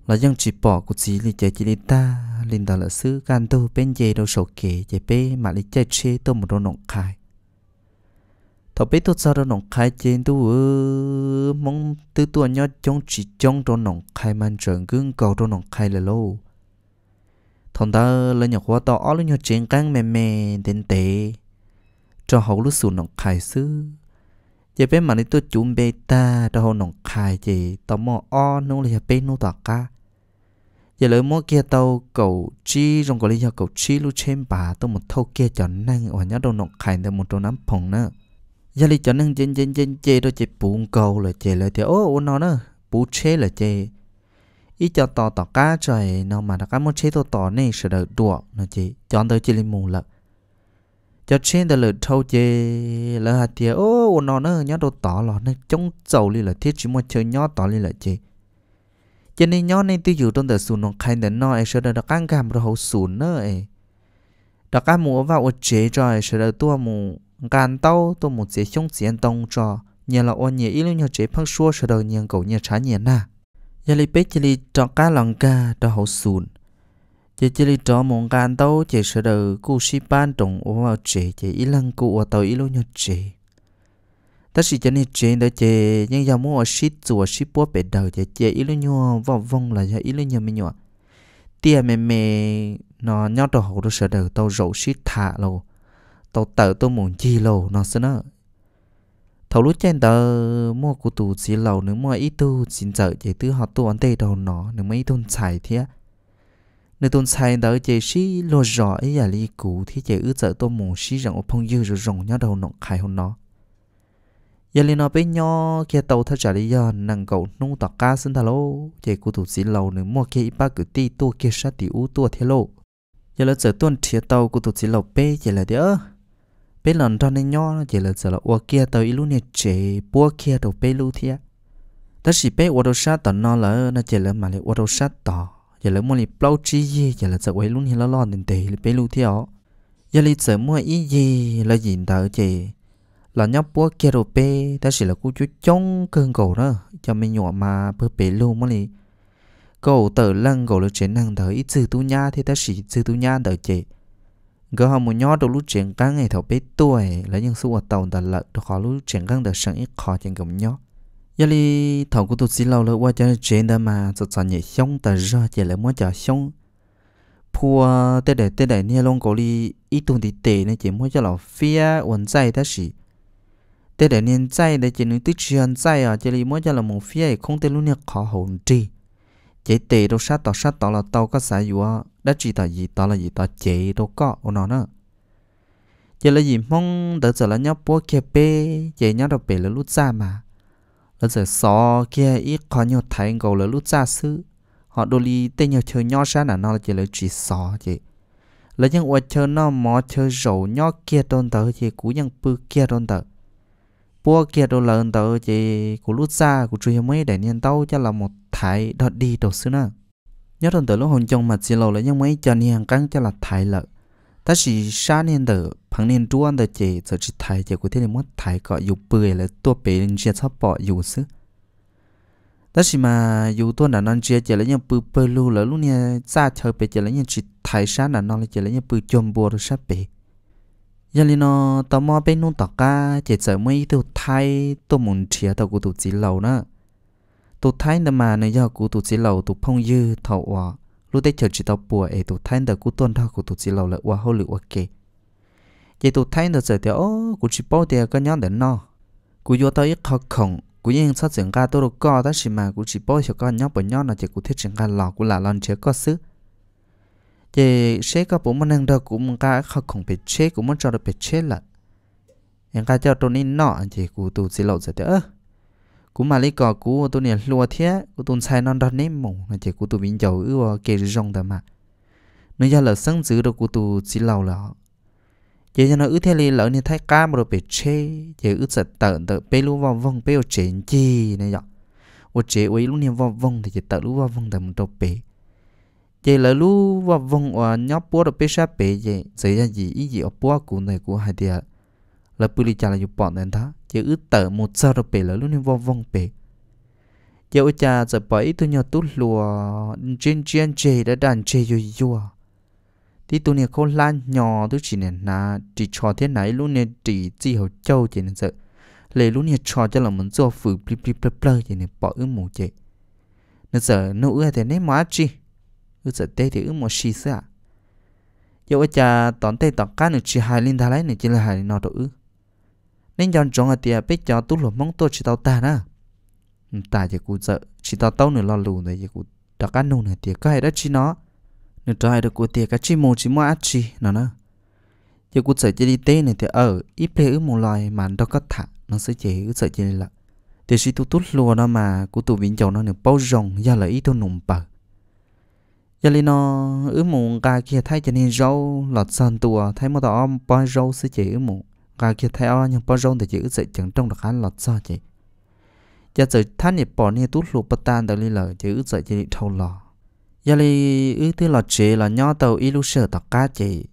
là những chỉ bỏ của sĩ lý chả chỉ lý ta linh đó là sư gan tu bên dây đầu sổ kế, dây bê mà lý chơi chế tu một đồ nông khai thọ bê tốt sao đồ nông khai trên tu ơ mong tư tua nhó chống chỉ chống đồ nông khai mang trưởng gương cầu đồ nông khai là lâu thằng ta lên nhọc quá to lên nhọc chiến căng mềm mềm đến tệ cho hậu lúc sụn nông khai sư dây bê mà lý tôi chuẩn bê ta đồ nông khai dây tao mò o nông là dây bê nô tọa ca giờ lỡ mỗi kia tàu cầu chi trong cái lý do cầu chi lu trên bà tôi một thâu kia cho năng ở nhớ đâu nọ khai được một chỗ nắm phòng nữa giờ lý cho năng trên trên trên chê đôi chê bụng cầu là chê là thì ô ô nó nữa bù chê là chê ít cho tỏ tỏ cá trời nó mà đã cá muốn chê tỏ tỏ này sẽ được đùa nó chị chọn tới chê lên mù lợ cho trên đời lợn thâu chê lỡ hạt thì ô ô nó nữa nhớ đâu tỏ lọ nó chống dầu đi là thiết chỉ muốn chơi nhó tỏ đi là chê cho nên nhóm này tôi dù trong tờ sùn nông khay đến nó ấy sợ đó căng cảm rồi hậu sùn nữa ấy đó cá mùa vào ở chế rồi sợ đó tôi mù gan tàu tôi mù chế xuống chiến tông cho nhà là ôn nhà ý lúc nhà chế phăng xua sợ đó nhà cậu nhà trái nhà na giờ lấy bếp chỉ lấy cho cá lòng cá đó hậu sùn giờ chỉ lấy cho mong gan tàu chỉ sợ đó cú sĩ ban trồng ở vào chế chỉ ý lăng cú ở tàu ý lúc nhà chế ta chỉ cho nên chuyện đó chị nhưng giờ muốn ship chùa ship bố bể đầu chị chị ít lúc nhau vào vòng là giờ ít lúc nhau mình nhau tiền mẹ mẹ nó nhau đồ hậu đồ sợ đầu tao rượu ship thả lô tao tự tao muốn chi lô nó sẽ nó thầu lúc trên tờ mua của tù chỉ lầu nếu mua ít tu xin chở chị tư họ tu ăn tê đầu nó nếu mấy tôn xài thế nếu tôn xài đó chị ship lô rõ ấy là li cũ thì chị ước chở tao muốn ship rằng ông phong dư rồi rồng nhau đầu nó khai hôn nó giờ liền nói bên nhau kia tàu thay trả lý do nàng cậu nung tọt cá xin thà lô chạy cụ tụt xin lầu nữa mua kia ba cử ti tua kia sát tỷ u tua thế lô giờ là giờ tuần chia tàu cụ tụt xin lầu bê giờ là đỡ bê lần ra nên nhau giờ là giờ là ua kia tàu ilu lúc này chạy bua kia đầu bê lu thia ta chỉ bê ua đầu sát tàu nó là nó chạy là mà lại ua đầu sát tàu giờ là mua lì plau chi gì giờ là giờ quay luôn này là lo nên tề bê lu thia giờ là giờ mua ý gì là gì đó chạy là nhóc búa kia đồ bê ta chỉ là cú chú chống cơn cổ đó cho mình nhỏ mà bơ bê luôn mà đi. cổ tờ lăng cổ là chuyện năng tới ít sư tu nha thì ta chỉ sư tu nha đợi chị gỡ họ một nhót đồ lúc chuyện căng ngày thầu bê tuổi là những số tàu đã lợt đồ khó lúc chuyện căng đời sáng ít khó chuyện cầm nhót giờ đi thầu của tôi xin lâu lâu qua cho chuyện đó mà sợ sợ nhẹ xong tờ ra chỉ là muốn chờ xong pua tê đại tê đại nha long cổ đi ít tuần thì tệ nên chỉ muốn cho lão phía quần dây ta chỉ thế để nên chạy để chỉ nên tích chuyện chạy à chỉ lấy mỗi giờ là một phía không thể luôn nhắc khó hồn chi chỉ tệ đâu sát tỏ sát tỏ là tàu có xã dùa đã chỉ tỏ gì tỏ là gì tỏ chế đâu có ô nó nữa chế là gì mong đỡ giờ là nhóc bố kia bê chế nhóc đâu bê là lút ra mà là giờ xó kia ít khó nhiều thấy cầu là lút ra sư họ đôi li tên nhiều chơi nhau sát là nó là chế là chỉ xó chế là những quả chơi nó mò chơi rổ nhỏ kia tôn tờ chế cú những bự kia tôn tờ bua kia đồ lợn tàu chỉ của lút xa của truy mấy để nhân tàu cho là một thái đợt đi đầu xứ nữa nhớ thần tử lúc hồn chồng mặt xì lầu lấy nhân mấy cho nhân căng cho là thái lợi ta chỉ xa nhân tử phẳng nhân trú ăn tử chỉ giờ chỉ thái chỉ của thế này mất thái cọ dù bưởi là tua bể lên chia sắp bỏ dù xứ ta chỉ mà dù tua đã non chia chỉ lấy nhau bự bự lu là lúc nè xa chơi bể chỉ lấy nhau chỉ thái xa là non là chỉ lấy nhau bự chôm bùa rồi sắp bể giờ li nó tao mò bên nung tọt ca chỉ sợ mấy tụ thay tụ muốn chia tao cụ tụ chỉ lâu nữa tụ thay nè mà nè giờ cụ tụ chỉ lâu tụ phong dư thầu hòa lúc đấy chờ chỉ tao bùa ấy tụ thay nè cụ tuân thao cụ tụ chỉ lâu là hòa hậu lựu ok vậy tụ thay nè giờ thì ô cụ chỉ bao tiền cái nhóm đến nó cụ vô tao ít khó khổng cụ yên sát chuyện ca tao được co đó xí mà cụ chỉ bao cho con nhóm bởi nhóm là chỉ cụ thích chuyện ca lò cụ là lon chế có sức chế chế các bố mình đang đâu cũng cả học không biết chế cũng muốn cho được biết chế là em cả cho tôi nên nọ chế cụ tụ xí lộ rồi đó cụ mà lấy cò cụ tôi nên lúa thế cụ tôi sai non đó ném mù là chế cụ tụ biến dầu ưa kề rong đó mà nó giờ là sân dữ được cụ tụ xí lộ là chế cho nó ư thế li lỡ nên thấy cá mà được biết chế chế ư sạch tận tự bê lúa vào vòng bê ở trên chi này vậy ở chế ấy luôn nên vào vòng thì chế tự lúa vào vòng tầm một đầu bê chị là lu và vong ở nhóc bố được bê sát bể chị xảy ra gì ý gì ở bố của này của hai đứa là bự chả là chụp bọn nên đó chị ước tờ một sao được bể là lúc nên vong vong bể chị ở chả giờ bảy tôi nhớ tút lùa trên trên chị đã đàn chị rồi rồi thì tôi này không lan nhỏ tôi chỉ nên là chỉ cho thế này luôn nên chỉ chỉ hậu châu chỉ nên sợ lấy luôn này cho cho là muốn do phử bli bli bli bli chỉ nên bỏ ước mù chị nên sợ nó ưa thì nên mà chị ư sợ tê thì ư một xì xạ giờ bây giờ tòn tê tòn cá nữa chỉ hai linh thà lấy nữa chỉ là hai nó đồ ư nên chọn chọn ở tiệt biết chọn tu lụm mong tôi chỉ tàu ta đó ta giờ cụ sợ chỉ tàu tàu nữa lo lù này giờ cụ đặt cá nung này có cái đó chỉ nó nữa trời được cụ tiệt cái chỉ mù chỉ mua át chỉ nó nữa giờ cụ sợ chỉ đi tê này thì ở ờ, ít plei ư một loài mà nó có thả nó sẽ chỉ ư sợ chỉ là thì chỉ tu tu lùa nó mà cụ tu vĩnh chồng nó nữa bao rồng gia lợi ít tu nùng bờ giờ li nó ứ mù gà kia thay cho nên râu lọt sàn tùa thay một tao bò râu rau sẽ chỉ ứ mù gà kia thay o nhưng bò râu thì chỉ ứ sẽ chẳng trong được ăn lọt sao chỉ giờ giờ thanh nhịp bỏ này tút lụp bát tan tới li lờ chỉ ứ sẽ chỉ thâu lò giờ li ứ tới lọt chỉ là nhỏ tàu ilu sợ tao cá chỉ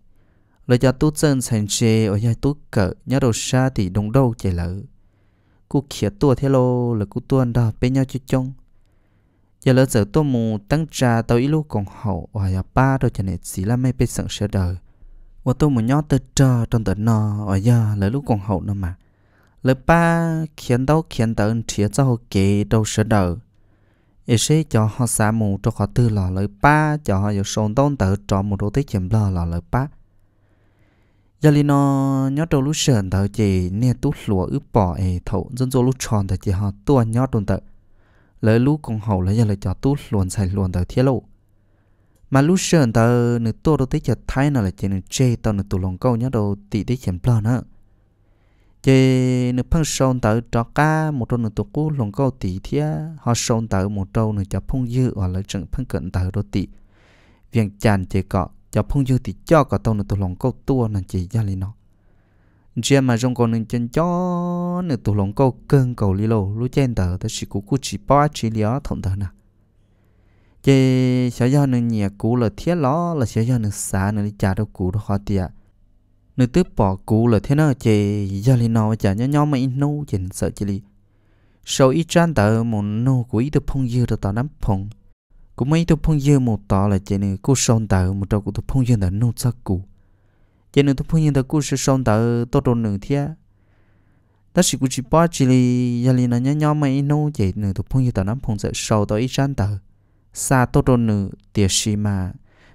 lời cho tút dân thành chế ở nhà tút cỡ nhớ đầu xa thì đông đâu chỉ lỡ cú khía tua thế lô là cú tuôn đó bên nhau chơi chung giờ lỡ giờ tôi mù tăng trà tàu ít lúc còn hậu và giờ ba đôi chân này chỉ là mấy bên sẵn sửa đời và tôi mù nhó tơ trơ trong tờ nọ và giờ lỡ lúc còn hậu nữa mà lỡ ba khiến đâu khiến tờ ơn chia cho họ kể đâu sửa đời ý sẽ cho họ xả mù cho họ tư lò lỡ ba cho họ giờ sồn tông tự cho một đôi tích chìm lò lò lỡ ba giờ li nó nhớ trong lúc sờn tờ chỉ nè tút lúa ướp bỏ ấy thấu dân dô lúc tròn tờ chỉ họ tua nhớ đồn tờ lỡ lú con hậu lỡ giờ lỡ cho tú luồn xài luồn tới thiết lộ mà lú sơn tờ nữ tô đâu tới chợ thái nào là chỉ nữ chê tao nữ tụ lòng câu nhá đâu tị tới chèm plon nữa chê nữ phăng sơn tờ cho ca một trâu nữ tụ cú lòng câu tị thía họ sơn tờ một trâu nữ cho phong dư hoặc là trận phăng cận tờ đâu tị viện chàn chê cọ cho phong dư tị cho cả tao nữ tụ lòng câu tua nàng chỉ gia lên nó chia mà trong còn nên chân cho nữa tụ lòng câu cơn cầu lý lô lú chen tờ tới chỉ cú cú chỉ bỏ chỉ lió thòng tờ nè chế 小要能捏骨了贴牢了，小要能啥能加到骨的好点。你都 bỏ cú là là là do xả đâu bỏ thế nào chế do li nó chả nhau nhau mà in nô chỉnh sợ chỉ li sau ít trang tờ một nô của ít được phong dư được tao nắm phong cũng mấy được phong dư một tao là chế này cú son tờ một tao cũng được phong dư là nô sắc cú giờ nữa tôi phun nhiên tôi cũng sẽ xong tờ tôi trộn nửa thia đó chỉ cũng chỉ bỏ chỉ là giờ liền nhà nhớ nhớ mấy nô vậy nữa tôi phun nhiên tờ nó phun sẽ sâu tôi ít chán tờ xa tôi trộn nửa tiệt gì mà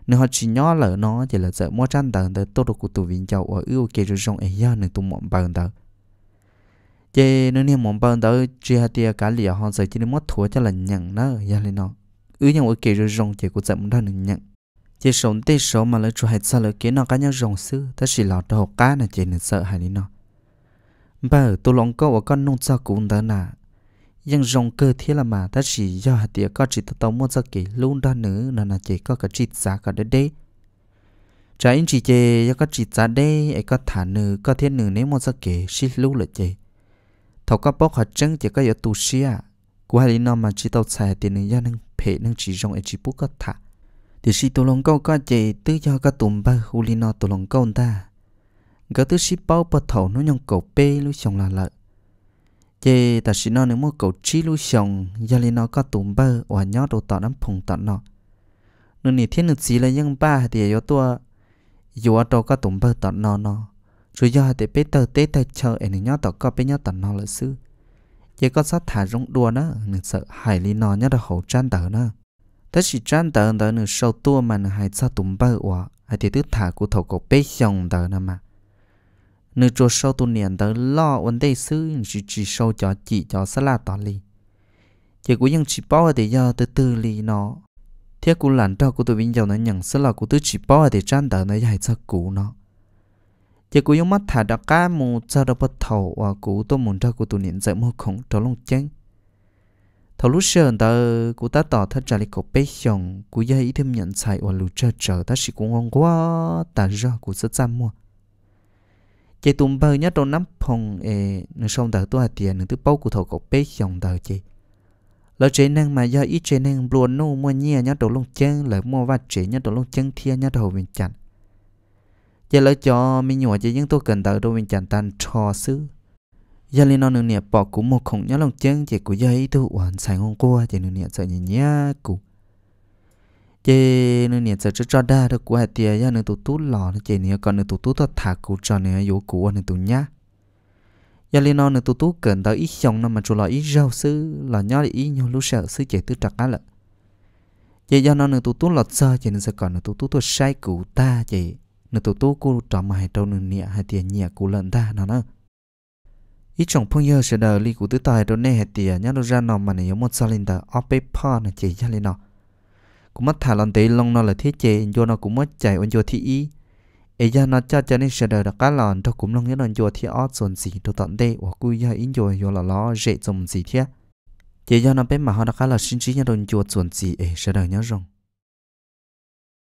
nếu họ chỉ nhớ lỡ nó thì là sợ mua chăn tờ tờ tôi trộn của tụi viên châu ở ưu kia rồi xong ấy giờ nữa tôi mộng bằng tờ giờ nữa nè mộng bằng tờ chỉ hạt tiệt cả liệu họ sợ chỉ nên mất thua cho là nhận nó giờ liền nó ưu nhau ở kia rồi xong chỉ có sợ muốn ra nhận chỉ sống tê số mà lấy chủ hạt sao lấy kiến nó cá nhau rồng sư ta chỉ lọt đồ cá là chỉ nên sợ hại đi nó bà ở tu lòng câu ở con nông sao cũng đó nà nhưng rồng cơ thế là mà ta chỉ do hạt tiệc có chỉ tao muốn sao kỹ luôn đó nữa là là chỉ có cái chỉ giá cả đấy đấy trái in chỉ chê do có chỉ giá đấy ấy có thả nữ có thiên nữ nếu muốn sao kỹ xí lưu lại chơi thầu có bóc hạt trứng chỉ có yếu tu xí à của hai nó mà chỉ tao xài tiền nữa do năng phê năng chỉ rồng ấy chỉ bút có thả thì si tổ lòng câu có chế tứ do các tụm ba hù li nọ tổ lòng câu ta gỡ tứ si bao bờ thầu nó nhong cầu bê lúc xong là lợ chế ta si nọ nếu mô cầu chi lúc xong, gia li nọ có tụm ba hòa nhó đồ tọ nắm phùng tọ nọ nó nỉ thiên được gì là nhân ba thì do tua dù ở đâu có tụm ba tọ nọ nọ rồi do thì bế tờ tế tờ chờ em nhó tọ có bế nhó tọ nọ lợ sư chế có sát thả rong đua nữa nên sợ hải li nọ nhớ là hậu trang tờ nữa แต่สิจันเดินเดินหนึ่งเสาตัวมันหายซาตุ่มเบอร์วะไอ้ที่ตื้อถากูถกกบเปี้ยงเดินนะมาหนึ่งจัวเสาตัวเนี่ยเดินล่อวันได้ซื้อจีจีเสาจอจีจอสลาตอนลีเจ้ากูยังจีป้อเดียวตื้อตื้อลีเนาะเที่ยกูหลันเจ้ากูตัววิ่งยาวนั้นยังสลากูตื้อจีป้อเดียวจันเดินนะยายซากูเนาะเจ้ากูยังมัดถาดักก้ามูเจ้าดับเบิลเท่าว่ากูตัวมุนเจ้ากูตัวเนี่ยจะมั่วของจะลงเจ๊ง thầu lúc sớm ta cụ ta tỏ thật trả lời cổ bé xong cụ gia ý thêm nhận sai và lù chờ chờ ta chỉ cũng ngon quá ta ra cụ rất chăm mua chị tụm bơ nhá trong nắm phòng ê nửa sông tờ tôi tiền nửa thứ bao cụ thầu cổ bé xong tờ chị lỡ chế năng mà do ít chế năng luôn nô mua nhia nhá đầu lông chân lỡ mua vắt chế nhá đầu lông chân thia nhá đầu mình chặn chị lỡ cho mình nhỏ chị những tôi cần tờ đâu mình chặn tan trò xứ giờ lên nó nương nè bỏ cú một khổng nhớ lòng chân chỉ cú dây thu hoàn sài hôm qua chỉ nương nè sợ nhỉ nhá cú chỉ nương nè sợ cho đa được cú hạt tiền giờ nương tụt tút lò nó chỉ nè còn nương tụt tút thả cú cho nè yếu cú nương tụt nhá giờ lên nó nương tụt tút cần tới ít chồng nó mà chủ lò ít rau sư là nhớ để ít nhau lúc sợ sư chỉ tư trật á lợ chỉ giờ nó nương tụt tút lọt sơ chỉ nương sợ còn nương tụt tút tụt sai cú ta chỉ nương tụt tút cú trọ mày hai trâu nương nè hai tiền nhẹ cú lần ta nó nữa ít chồng phong yêu sẽ đợi li cụ tứ tài đôi nè hết tiền nhá đâu ra nó mà này một sao lên đó ở bên pa này chỉ ra lên nó cũng mất thả lần tí long nó là thiết chế do nó cũng mất chạy ôn cho thi ý ấy ra nó cho cho nên sẽ đợi đặc cá lòn đâu cũng long nhớ nó cho thi ở dồn gì đâu tận đây hoặc cú ra ý rồi do là nó dễ dồn gì thế chỉ do nó bên mà họ đặc cá là sinh trí nhá đâu do dồn gì ấy sẽ đợi nhớ rồng